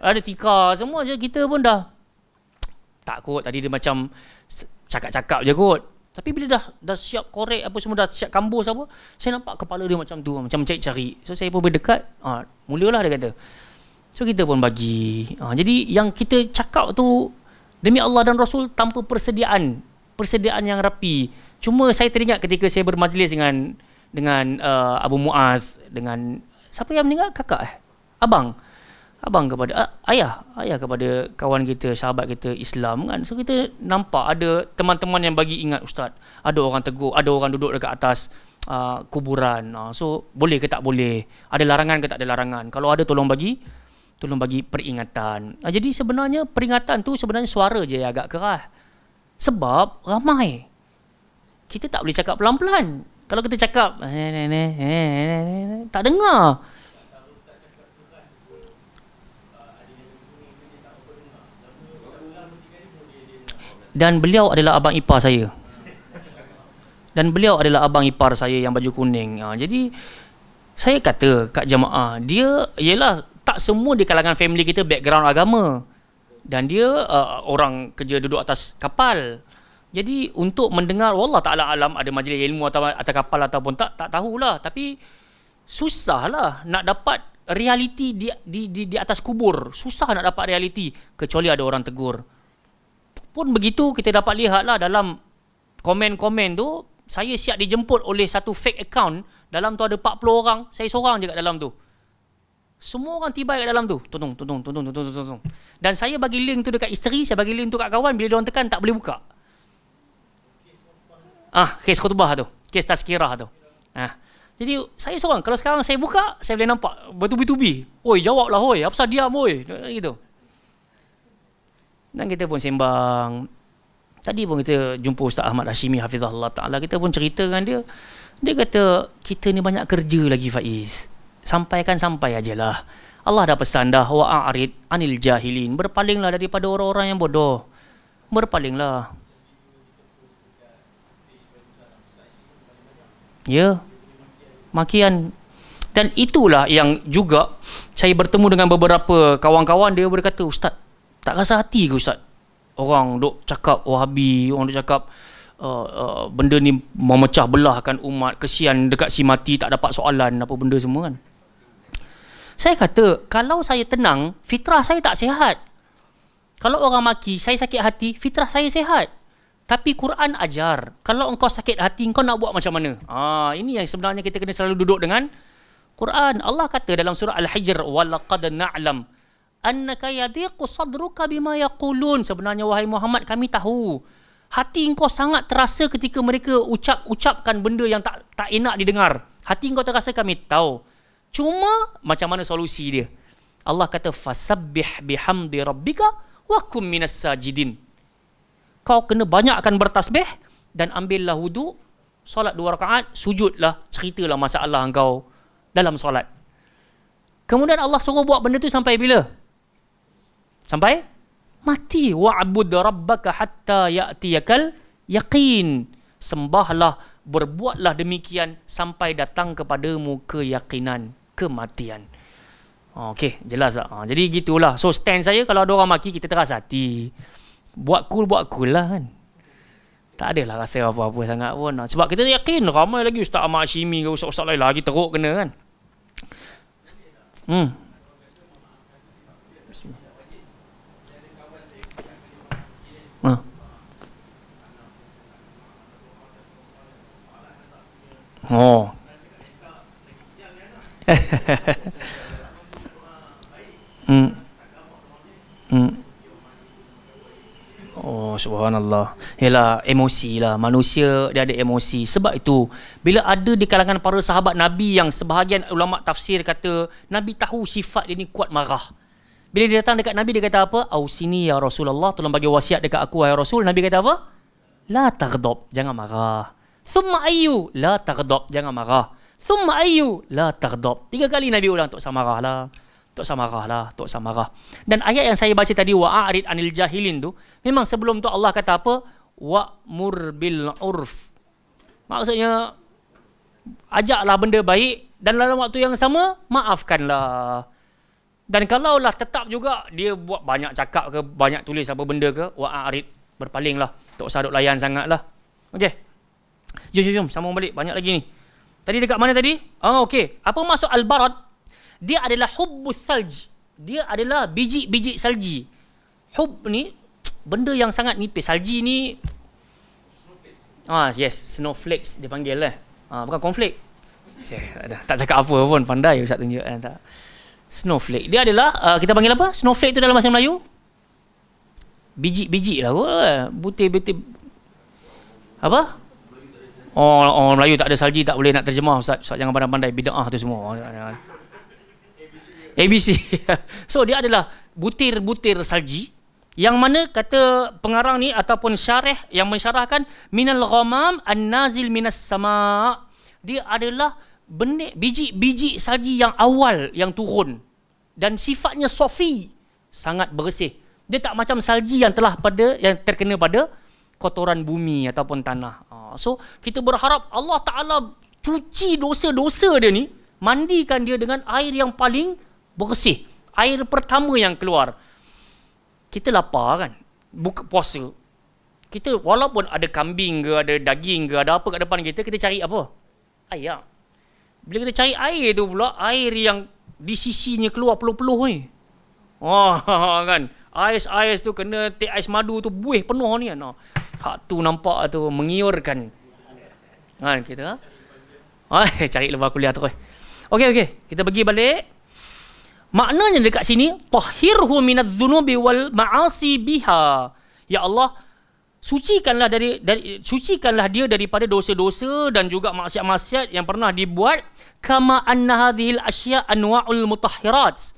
ada tikar semua je kita pun dah tak kot tadi dia macam cakap-cakap je kot tapi bila dah dah siap korek apa semua dah siap kambus apa, saya nampak kepala dia macam tu, macam cari-cari. So saya pun berdekat, ah uh, mulalah dia kata. So kita pun bagi. Uh, jadi yang kita cakap tu demi Allah dan Rasul tanpa persediaan, persediaan yang rapi. Cuma saya teringat ketika saya bermajlis dengan dengan uh, Abu Muaz dengan siapa yang meninggal kakak eh? Abang abang kepada ah, ayah ayah kepada kawan kita sahabat kita Islam kan so kita nampak ada teman-teman yang bagi ingat ustaz ada orang tegur ada orang duduk dekat atas uh, kuburan uh, so boleh ke tak boleh ada larangan ke tak ada larangan kalau ada tolong bagi tolong bagi peringatan uh, jadi sebenarnya peringatan tu sebenarnya suara je agak keras sebab ramai kita tak boleh cakap pelan-pelan kalau kita cakap eh, tak dengar dan beliau adalah abang ipar saya dan beliau adalah abang ipar saya yang baju kuning ha, jadi saya kata kat jemaah dia ialah tak semua di kalangan family kita background agama dan dia uh, orang kerja duduk atas kapal jadi untuk mendengar wallah taala alam ada majlis ilmu atau atas kapal ataupun tak tak tahulah tapi susahlah nak dapat realiti di di di di atas kubur susah nak dapat realiti kecuali ada orang tegur pun begitu kita dapat lihat lah dalam komen-komen tu saya siap dijemput oleh satu fake account dalam tu ada 40 orang saya seorang je kat dalam tu semua orang tiba kat dalam tu tunung tunung tunung tunung tunung tunung dan saya bagi link tu dekat isteri saya bagi link tu kat kawan bila dia orang tekan tak boleh buka ah kes khutbah tu kes tazkirah tu ah jadi saya seorang kalau sekarang saya buka saya boleh nampak betul betul tubi oi jawablah oi apa pasal diam oi gitu dan kita pun sembang. Tadi pun kita jumpa Ustaz Ahmad Hashimi Hafizahullah Ta'ala. Kita pun cerita dengan dia. Dia kata, kita ni banyak kerja lagi Faiz. Sampaikan sampai lah Allah dah pesan dah. Wa'arid anil jahilin. Berpalinglah daripada orang-orang yang bodoh. Berpalinglah. Ya. Makian. Dan itulah yang juga saya bertemu dengan beberapa kawan-kawan. Dia berkata, Ustaz, tak rasa hati ke ustaz orang duk cakap wahabi orang duk cakap uh, uh, benda ni memecah belahkan umat kesian dekat si mati tak dapat soalan apa benda semua kan saya kata kalau saya tenang fitrah saya tak sihat kalau orang maki saya sakit hati fitrah saya sihat tapi Quran ajar kalau engkau sakit hati engkau nak buat macam mana ah ini yang sebenarnya kita kena selalu duduk dengan Quran Allah kata dalam surah Al-Hijr walaqad na'lam annaka yadiqu sadruka bima yaqulun sebenarnya wahai Muhammad kami tahu hati engkau sangat terasa ketika mereka ucap-ucapkan benda yang tak tak enak didengar hati engkau terasa kami tahu cuma macam mana solusi dia Allah kata fasabbih bihamdi rabbika wa kum minas sajidin kau kena banyakkan bertasbih dan ambillah wudu solat dua rakaat sujudlah ceritalah masalah engkau dalam solat Kemudian Allah suruh buat benda tu sampai bila? sampai mati wa'bud rabbaka hatta ya'tiyakal yaqin sembahlah berbuatlah demikian sampai datang kepadamu keyakinan kematian okey jelas tak ah, jadi gitulah so stand saya kalau ada orang maki kita terasa hati buat cool buat cool lah kan tak adalah rasa apa-apa sangat pun ah, sebab kita yakin ramai lagi ustaz Ahmad Hashimi ke ustaz-ustaz lain lagi teruk kena kan hmm Ha. Oh. hmm. Hmm. Oh subhanallah. Yalah emosi lah. Manusia dia ada emosi. Sebab itu bila ada di kalangan para sahabat Nabi yang sebahagian ulama tafsir kata Nabi tahu sifat dia ni kuat marah. Bila dia datang dekat Nabi dia kata apa? Ausini ya Rasulullah, tolong bagi wasiat dekat aku ya Rasul. Nabi kata apa? La taghdab, jangan marah. Thumma ayu, la taghdab, jangan marah. Thumma ayu, la taghdab. Tiga kali Nabi ulang untuk sama tak sama Tak samarahlah, sama lah. samarah. Dan ayat yang saya baca tadi wa'arid anil jahilin tu, memang sebelum tu Allah kata apa? Wa'mur bil urf. Maksudnya ajaklah benda baik dan dalam waktu yang sama maafkanlah dan kalaulah tetap juga dia buat banyak cakap ke banyak tulis apa benda ke wa'arid ah, berpalinglah tak usah duk layan lah, okey jom jom jom sambung balik banyak lagi ni tadi dekat mana tadi ah oh, okey apa maksud albarad dia adalah hubbus salji. dia adalah biji-biji salji hub ni benda yang sangat nipis salji ni ah yes snowflakes dia panggil lah ah bukan konflik tak cakap apa pun pandai ustaz tunjuk eh, tak Snowflake. Dia adalah uh, kita panggil apa? Snowflake itu dalam bahasa Melayu? Biji-biji lah. Butir-butir. Apa? Oh, oh Melayu tak ada salji tak boleh nak terjemah Ustaz. Ustaz jangan pandai-pandai bidah tu semua. ABC. so dia adalah butir-butir salji yang mana kata pengarang ni ataupun syarah yang mensyarahkan minal ghamam an-nazil minas sama' dia adalah benih biji-biji saji yang awal yang turun dan sifatnya sofi sangat bersih. Dia tak macam salji yang telah pada yang terkena pada kotoran bumi ataupun tanah. Ha, so kita berharap Allah Taala cuci dosa-dosa dia ni, mandikan dia dengan air yang paling bersih. Air pertama yang keluar. Kita lapar kan? Buka puasa. Kita walaupun ada kambing ke, ada daging ke, ada apa kat depan kita, kita cari apa? Ayam. Bila kita cari air tu pula, air yang di sisinya keluar peluh-peluh ni. Oh, kan. Ais-ais tu kena teh ais madu tu buih penuh ni kan. Ah, hak tu nampak tu mengiurkan. Kan kita. Ai, ah? ha? cari lebah kuliah terus. Okey okey, kita pergi balik. Maknanya dekat sini tahhirhu minadh-dhunubi wal ma'asi biha. Ya Allah, sucikanlah dari, dari sucikanlah dia daripada dosa-dosa dan juga maksiat-maksiat yang pernah dibuat kama anna hadhil asya anwaul mutahhirat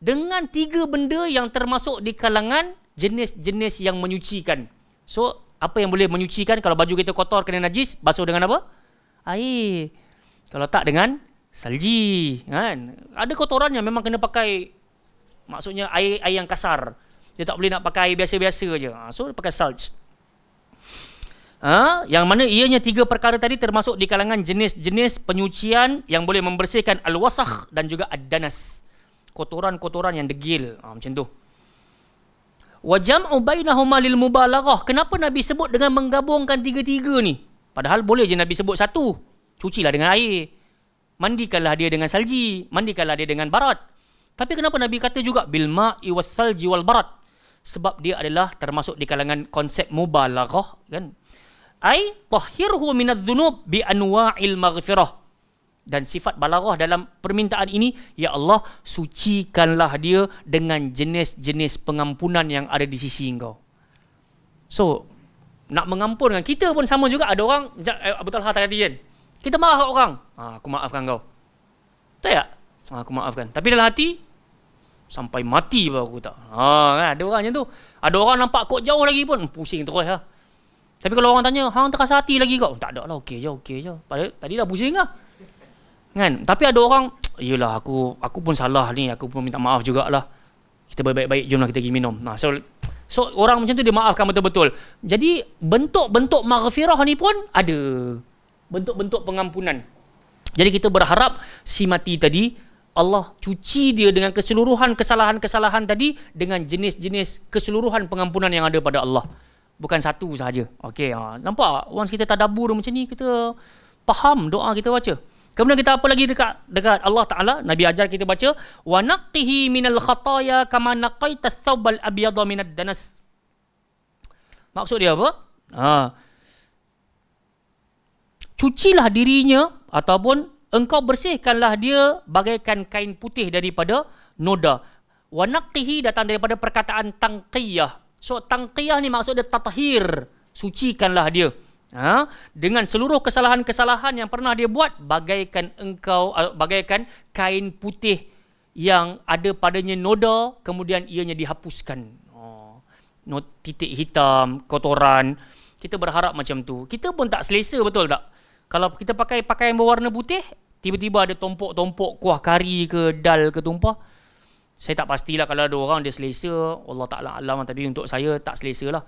dengan tiga benda yang termasuk di kalangan jenis-jenis yang menyucikan so apa yang boleh menyucikan kalau baju kita kotor kena najis basuh dengan apa air kalau tak dengan salji kan ada kotoran yang memang kena pakai maksudnya air air yang kasar dia tak boleh nak pakai air biasa-biasa je ha, so dia pakai salji Ha? Yang mana ianya tiga perkara tadi termasuk di kalangan jenis-jenis penyucian yang boleh membersihkan al-wasakh dan juga ad-danas. Kotoran-kotoran yang degil. Ha, macam tu. Wa jam'u bainahuma Kenapa Nabi sebut dengan menggabungkan tiga-tiga ni? Padahal boleh je Nabi sebut satu. Cucilah dengan air. Mandikanlah dia dengan salji, mandikanlah dia dengan barat. Tapi kenapa Nabi kata juga bilma ma'i was barat? Sebab dia adalah termasuk di kalangan konsep mubalaghah kan? ai tahhirhu minadh dhunub bi anwa'il maghfirah dan sifat balaghah dalam permintaan ini ya Allah sucikanlah dia dengan jenis-jenis pengampunan yang ada di sisi engkau so nak mengampun dengan kita pun sama juga ada orang eh, Abu Talha tadi kan kita marah orang ha, aku maafkan kau tak ya ha, aku maafkan tapi dalam hati sampai mati baru aku tak ha, kan? ada orang macam tu ada orang nampak kot jauh lagi pun pusing terus lah ha. Tapi kalau orang tanya, hang terasa hati lagi kau? Tak ada lah, okey je, okey je. Padahal tadi dah pusing lah. Kan? Tapi ada orang, iyalah aku aku pun salah ni, aku pun minta maaf jugalah. Kita baik-baik, jomlah kita pergi minum. Nah, so, so orang macam tu dia maafkan betul-betul. Jadi bentuk-bentuk maghfirah ni pun ada. Bentuk-bentuk pengampunan. Jadi kita berharap si mati tadi, Allah cuci dia dengan keseluruhan kesalahan-kesalahan tadi dengan jenis-jenis keseluruhan pengampunan yang ada pada Allah bukan satu sahaja. Okey, ha. nampak once kita tadabbur macam ni kita faham doa kita baca. Kemudian kita apa lagi dekat dekat Allah Taala Nabi ajar kita baca wa naqqihi minal khataaya kama naqaita thawbal abyadha minad danas. Maksud dia apa? Ha. Cucilah dirinya ataupun engkau bersihkanlah dia bagaikan kain putih daripada noda. Wa datang daripada perkataan tangqiyah. So tanqiyah ni maksud dia tatahir, sucikanlah dia. Ha? dengan seluruh kesalahan-kesalahan yang pernah dia buat bagaikan engkau eh, bagaikan kain putih yang ada padanya noda kemudian ianya dihapuskan. Oh, titik hitam, kotoran. Kita berharap macam tu. Kita pun tak selesa betul tak? Kalau kita pakai pakaian berwarna putih, tiba-tiba ada tompok-tompok kuah kari ke dal ke tumpah saya tak pastilah kalau ada orang dia selesa Allah Ta'ala alam tapi untuk saya tak selesa lah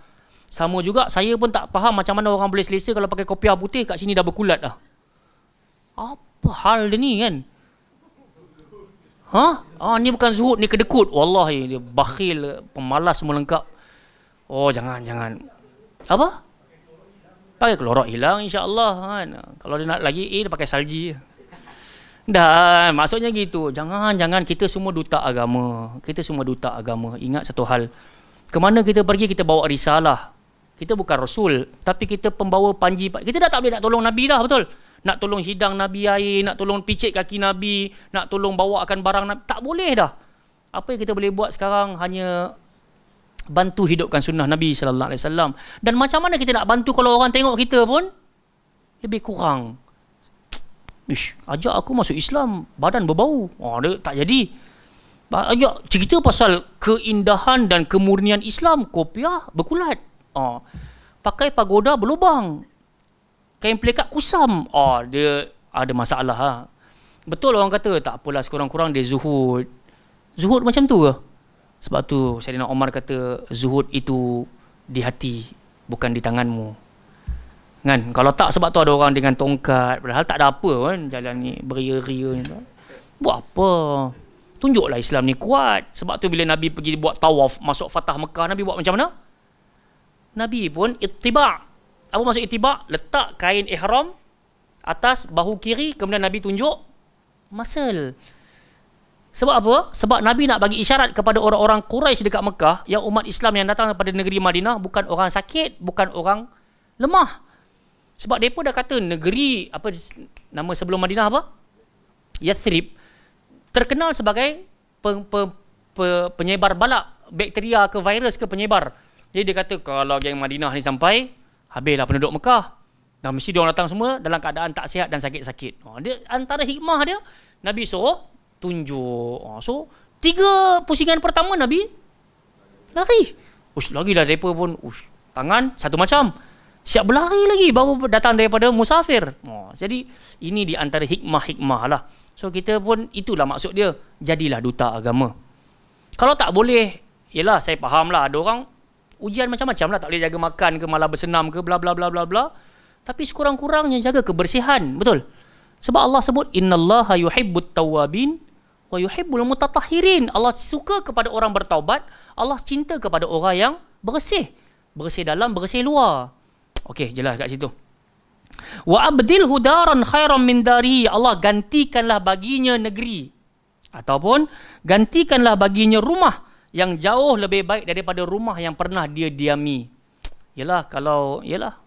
sama juga saya pun tak faham macam mana orang boleh selesa kalau pakai kopiah putih kat sini dah berkulat lah. apa hal dia ni kan Hah? Ha, ah, ni bukan zuhud, ni kedekut. Wallah, dia bakhil, pemalas semua lengkap. Oh, jangan, jangan. Apa? Pakai kelorok hilang, insyaAllah. Kan? Kalau dia nak lagi, eh, dia pakai salji. Dan maksudnya gitu, jangan jangan kita semua duta agama. Kita semua duta agama. Ingat satu hal. Ke mana kita pergi kita bawa risalah. Kita bukan rasul, tapi kita pembawa panji. Kita dah tak boleh nak tolong Nabi dah betul. Nak tolong hidang Nabi air, nak tolong picit kaki Nabi, nak tolong bawa akan barang Nabi. Tak boleh dah. Apa yang kita boleh buat sekarang hanya bantu hidupkan sunnah Nabi sallallahu alaihi wasallam. Dan macam mana kita nak bantu kalau orang tengok kita pun lebih kurang Ish, ajak aku masuk Islam, badan berbau. Oh, dia tak jadi. Ajak cerita pasal keindahan dan kemurnian Islam, kopiah berkulat. Oh, pakai pagoda berlubang. Kain pelikat kusam. Oh, dia ada masalah. Ha. Betul orang kata, tak apalah sekurang-kurang dia zuhud. Zuhud macam tu ke? Sebab tu Syedina Omar kata, zuhud itu di hati, bukan di tanganmu kan kalau tak sebab tu ada orang dengan tongkat padahal tak ada apa kan jalan ni beria-ria ni tu buat apa tunjuklah Islam ni kuat sebab tu bila Nabi pergi buat tawaf masuk Fatah Mekah Nabi buat macam mana Nabi pun itibak apa maksud itibak letak kain ihram atas bahu kiri kemudian Nabi tunjuk masal sebab apa? Sebab Nabi nak bagi isyarat kepada orang-orang Quraisy dekat Mekah yang umat Islam yang datang daripada negeri Madinah bukan orang sakit, bukan orang lemah. Sebab mereka dah kata negeri apa nama sebelum Madinah apa? Yathrib terkenal sebagai peng, peng, peng, penyebar balak bakteria ke virus ke penyebar. Jadi dia kata kalau geng Madinah ni sampai habislah penduduk Mekah. Dan mesti diorang datang semua dalam keadaan tak sihat dan sakit-sakit. Ha, dia, antara hikmah dia, Nabi suruh tunjuk. Ha, so, tiga pusingan pertama Nabi lari. Ush, lagi lah mereka pun. Ush, tangan satu macam siap berlari lagi baru datang daripada musafir. Oh, jadi ini di antara hikmah-hikmah lah. So kita pun itulah maksud dia. Jadilah duta agama. Kalau tak boleh, yelah saya faham lah ada orang ujian macam-macam lah. Tak boleh jaga makan ke malah bersenam ke bla bla bla bla bla. Tapi sekurang-kurangnya jaga kebersihan. Betul? Sebab Allah sebut innallaha yuhibbut tawabin wa yuhibbul mutatahhirin. Allah suka kepada orang bertaubat, Allah cinta kepada orang yang bersih. Bersih dalam, bersih luar. Okey, jelas kat situ. Wa abdil hudaran khairan min dari Allah gantikanlah baginya negeri ataupun gantikanlah baginya rumah yang jauh lebih baik daripada rumah yang pernah dia diami. Yalah kalau yalah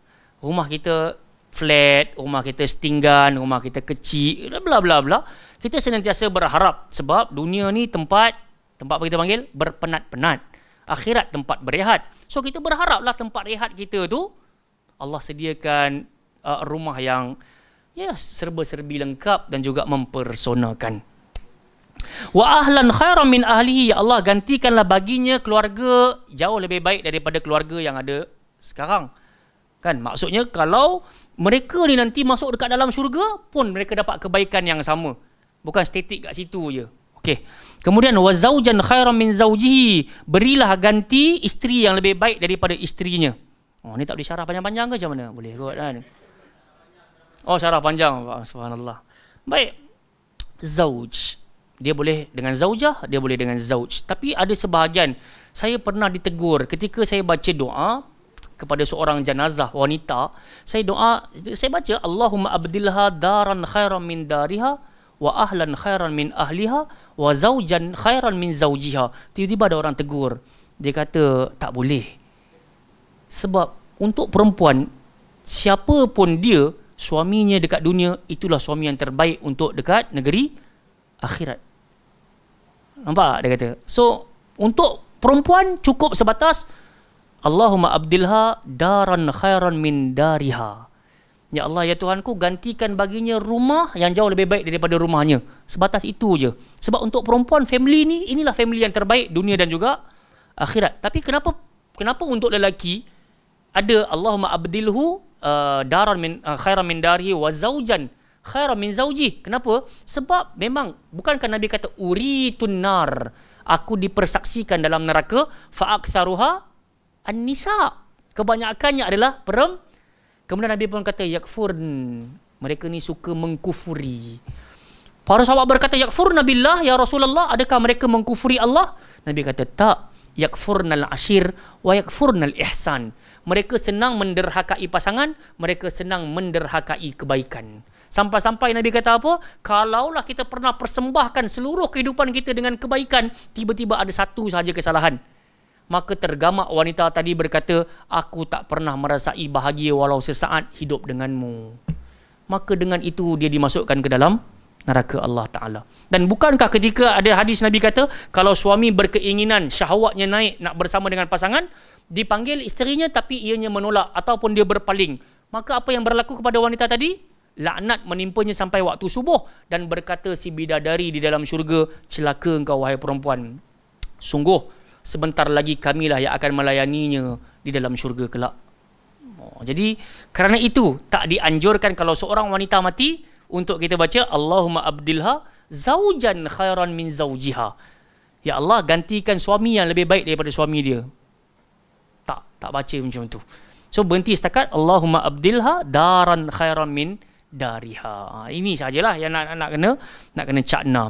rumah kita flat, rumah kita setinggan, rumah kita kecil, bla bla bla. Kita senantiasa berharap sebab dunia ni tempat tempat apa kita panggil berpenat-penat. Akhirat tempat berehat. So kita berharaplah tempat rehat kita tu Allah sediakan uh, rumah yang ya serba-serbi lengkap dan juga mempersonakan. Wa ahlan khairan min ahlihi ya Allah gantikanlah baginya keluarga jauh lebih baik daripada keluarga yang ada sekarang. Kan maksudnya kalau mereka ni nanti masuk dekat dalam syurga pun mereka dapat kebaikan yang sama. Bukan statik kat situ je. Okey. Kemudian wa zaujan khairan min zaujihi berilah ganti isteri yang lebih baik daripada isterinya. Oh, ni tak boleh syarah panjang-panjang ke macam mana? Boleh kot kan. Oh, syarah panjang. Subhanallah. Baik. Zauj. Dia boleh dengan zaujah, dia boleh dengan zauj. Tapi ada sebahagian saya pernah ditegur ketika saya baca doa kepada seorang jenazah wanita, saya doa, saya baca Allahumma abdilha daran khairan min dariha wa ahlan khairan min ahliha wa zaujan khairan min zaujiha. Tiba-tiba ada orang tegur. Dia kata, tak boleh sebab untuk perempuan siapapun dia suaminya dekat dunia itulah suami yang terbaik untuk dekat negeri akhirat nampak dia kata so untuk perempuan cukup sebatas Allahumma abdilha daran khairan min dariha Ya Allah, Ya Tuhanku, gantikan baginya rumah yang jauh lebih baik daripada rumahnya. Sebatas itu je. Sebab untuk perempuan, family ni, inilah family yang terbaik dunia dan juga akhirat. Tapi kenapa kenapa untuk lelaki, ada Allahumma abdilhu uh, daran min uh, khairan min darihi wa zaujan khairan min zauji. Kenapa? Sebab memang bukankah Nabi kata uritun nar aku dipersaksikan dalam neraka fa aktsaruha an Kebanyakannya adalah perempuan. Kemudian Nabi pun kata yakfur Mereka ni suka mengkufuri. Para sahabat berkata yakfurna billah ya Rasulullah adakah mereka mengkufuri Allah? Nabi kata tak yakfurnal ashir wa yakfurnal ihsan mereka senang menderhakai pasangan, mereka senang menderhakai kebaikan. Sampai-sampai Nabi kata apa? Kalaulah kita pernah persembahkan seluruh kehidupan kita dengan kebaikan, tiba-tiba ada satu sahaja kesalahan. Maka tergamak wanita tadi berkata, aku tak pernah merasai bahagia walau sesaat hidup denganmu. Maka dengan itu dia dimasukkan ke dalam neraka Allah Ta'ala. Dan bukankah ketika ada hadis Nabi kata, kalau suami berkeinginan syahwatnya naik nak bersama dengan pasangan, dipanggil isterinya tapi ianya menolak ataupun dia berpaling. Maka apa yang berlaku kepada wanita tadi? Laknat menimpanya sampai waktu subuh dan berkata si bidadari di dalam syurga, celaka engkau wahai perempuan. Sungguh sebentar lagi kamilah yang akan melayaninya di dalam syurga kelak. Oh, jadi kerana itu tak dianjurkan kalau seorang wanita mati untuk kita baca Allahumma abdilha zaujan khairan min zaujiha. Ya Allah gantikan suami yang lebih baik daripada suami dia tak tak baca macam tu so berhenti setakat Allahumma abdilha daran khairan min dariha ha, ini sajalah yang nak, nak nak kena nak kena cakna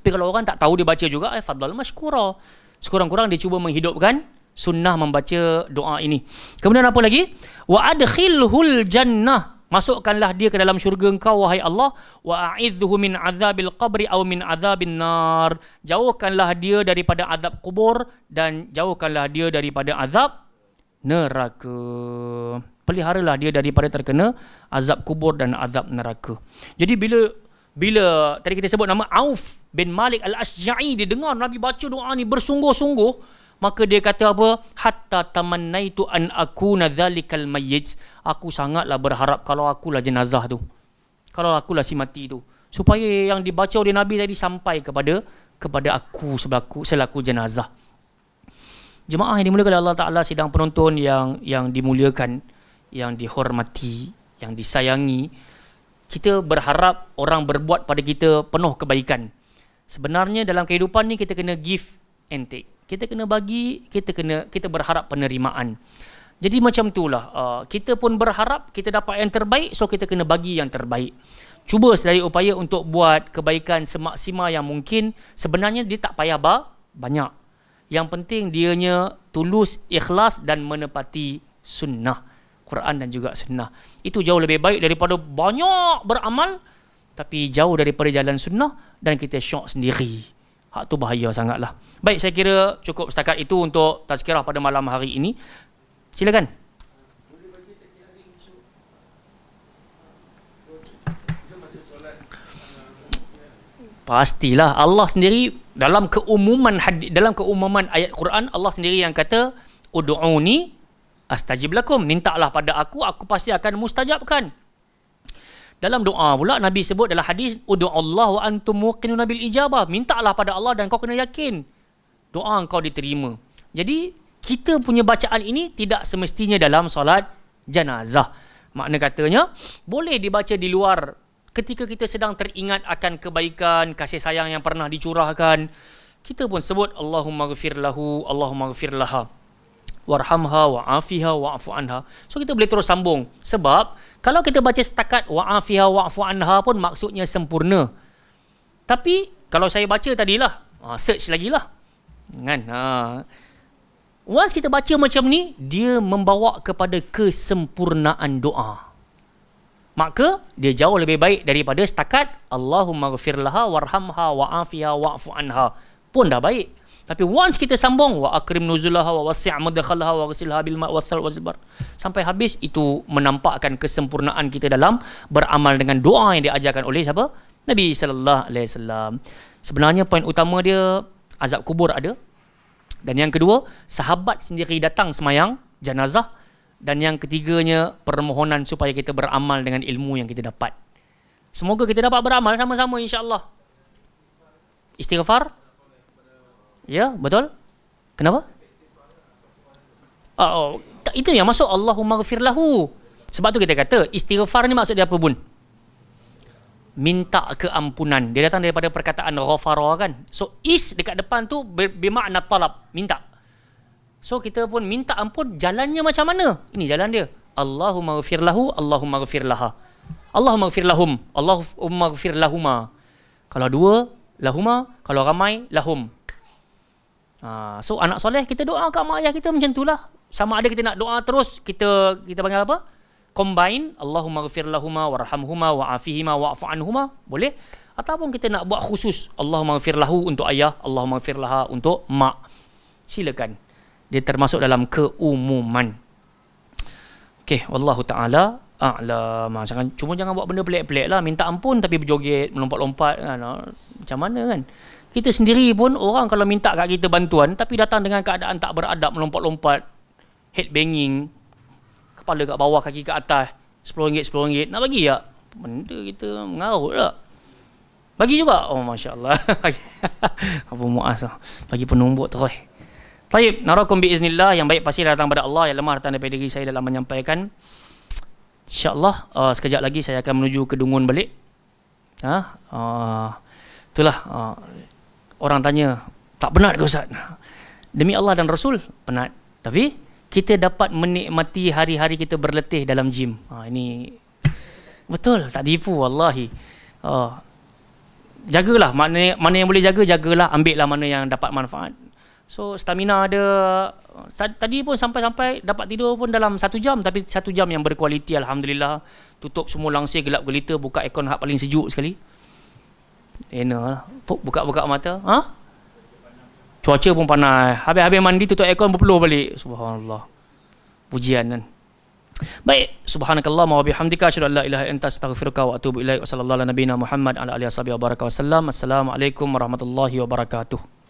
tapi kalau orang tak tahu dia baca juga ay eh, fadlal mashkura sekurang-kurang dia cuba menghidupkan sunnah membaca doa ini kemudian apa lagi wa adkhilhul jannah Masukkanlah dia ke dalam syurga engkau wahai Allah wa a'idhuhu min adzabil qabri aw min adzabin nar. Jauhkanlah dia daripada azab kubur dan jauhkanlah dia daripada azab neraka. Peliharalah dia daripada terkena azab kubur dan azab neraka. Jadi bila bila tadi kita sebut nama Auf bin Malik al-Asja'i dia dengar Nabi baca doa ni bersungguh-sungguh maka dia kata apa hatta tamannaitu an akuna dhalikal mayyit aku sangatlah berharap kalau akulah jenazah tu. Kalau akulah si mati tu. Supaya yang dibaca oleh Nabi tadi sampai kepada kepada aku selaku, selaku jenazah. Jemaah yang dimuliakan oleh Allah Ta'ala sidang penonton yang yang dimuliakan, yang dihormati, yang disayangi. Kita berharap orang berbuat pada kita penuh kebaikan. Sebenarnya dalam kehidupan ni kita kena give and take. Kita kena bagi, kita kena kita berharap penerimaan. Jadi macam itulah uh, kita pun berharap kita dapat yang terbaik so kita kena bagi yang terbaik. Cuba sedaya upaya untuk buat kebaikan semaksima yang mungkin. Sebenarnya dia tak payah ba banyak. Yang penting dianya tulus, ikhlas dan menepati sunnah Quran dan juga sunnah. Itu jauh lebih baik daripada banyak beramal tapi jauh daripada jalan sunnah dan kita syok sendiri. Hak tu bahaya sangatlah. Baik, saya kira cukup setakat itu untuk tazkirah pada malam hari ini. Silakan. Pastilah Allah sendiri dalam keumuman hadis dalam keumuman ayat Quran Allah sendiri yang kata ud'uni astajib lakum mintalah pada aku aku pasti akan mustajabkan. Dalam doa pula Nabi sebut dalam hadis Allah wa antum muqinun bil ijabah mintalah pada Allah dan kau kena yakin doa kau diterima. Jadi kita punya bacaan ini tidak semestinya dalam solat jenazah. Makna katanya, boleh dibaca di luar ketika kita sedang teringat akan kebaikan, kasih sayang yang pernah dicurahkan. Kita pun sebut Allahumma gfir lahu, Allahumma gfir laha. Warhamha, wa'afiha, wa'afu anha. So kita boleh terus sambung. Sebab kalau kita baca setakat wa'afiha, wa'afu anha pun maksudnya sempurna. Tapi kalau saya baca tadilah, ah, search lagi lah. Kan? Ha. Once kita baca macam ni, dia membawa kepada kesempurnaan doa. Maka dia jauh lebih baik daripada setakat Allahumma ghafir laha warhamha wa'afiha wa'fu anha pun dah baik. Tapi once kita sambung wa akrim nuzulaha wa wasi' madkhalaha wa ghsilha bil ma' wasal wasbar sampai habis itu menampakkan kesempurnaan kita dalam beramal dengan doa yang diajarkan oleh siapa? Nabi sallallahu alaihi wasallam. Sebenarnya poin utama dia azab kubur ada, dan yang kedua, sahabat sendiri datang semayang jenazah. Dan yang ketiganya, permohonan supaya kita beramal dengan ilmu yang kita dapat. Semoga kita dapat beramal sama-sama insyaAllah. Istighfar? Ya, betul? Kenapa? Ah, oh, itu yang masuk Allahumma gfirlahu. Sebab tu kita kata istighfar ni maksud dia apa bun? minta keampunan. Dia datang daripada perkataan ghafara kan. So is dekat depan tu bermakna talab, minta. So kita pun minta ampun jalannya macam mana? Ini jalan dia. Allahumma ghafir lahu, Allahumma ghafir laha. Allahumma ghafir lahum, Allahumma ghafir lahuma. Kalau dua, lahuma. Kalau ramai, lahum. Ha, so anak soleh, kita doa kat mak ayah kita macam itulah. Sama ada kita nak doa terus, kita kita panggil apa? combine Allahumma ghafir lahuma warhamhuma wa'afihima wa'fu'anhuma boleh ataupun kita nak buat khusus Allahumma ghafir lahu untuk ayah Allahumma ghafir laha untuk mak silakan dia termasuk dalam keumuman Okey, wallahu taala a'la. Ah, jangan cuma jangan buat benda pelik-pelik lah. Minta ampun tapi berjoget, melompat-lompat kan. Macam mana kan? Kita sendiri pun orang kalau minta kat kita bantuan tapi datang dengan keadaan tak beradab, melompat-lompat, head banging, kepala kat bawah, kaki kat atas. RM10, RM10. Nak bagi tak? Benda kita mengarut tak? Bagi juga. Oh, Masya Allah. Abu Mu'az lah. Bagi penumbuk terus. Baik, narakum biiznillah. Yang baik pasti datang pada Allah. Yang lemah datang daripada diri saya dalam menyampaikan. InsyaAllah, uh, sekejap lagi saya akan menuju ke Dungun balik. Ha? Uh, itulah. Uh, orang tanya, tak benar ke Ustaz? Demi Allah dan Rasul, penat. Tapi, kita dapat menikmati hari-hari kita berletih dalam gym. Ha, ini betul, tak tipu Allahi Ha, ah, jagalah, mana, mana yang boleh jaga, jagalah, lah mana yang dapat manfaat. So stamina ada, tadi pun sampai-sampai dapat tidur pun dalam satu jam, tapi satu jam yang berkualiti Alhamdulillah. Tutup semua langsir gelap gelita, buka aircon hak paling sejuk sekali. Enak lah, buka-buka mata, ha? Cuaca pun panas. Habis-habis mandi tutup aircon berpeluh balik. Subhanallah. Pujian kan. Baik, subhanakallah wa bihamdika asyhadu an la ilaha illa anta wa atubu ilaik. Wassallallahu ala nabiyyina Muhammad ala alihi wasallam. Assalamualaikum warahmatullahi wabarakatuh.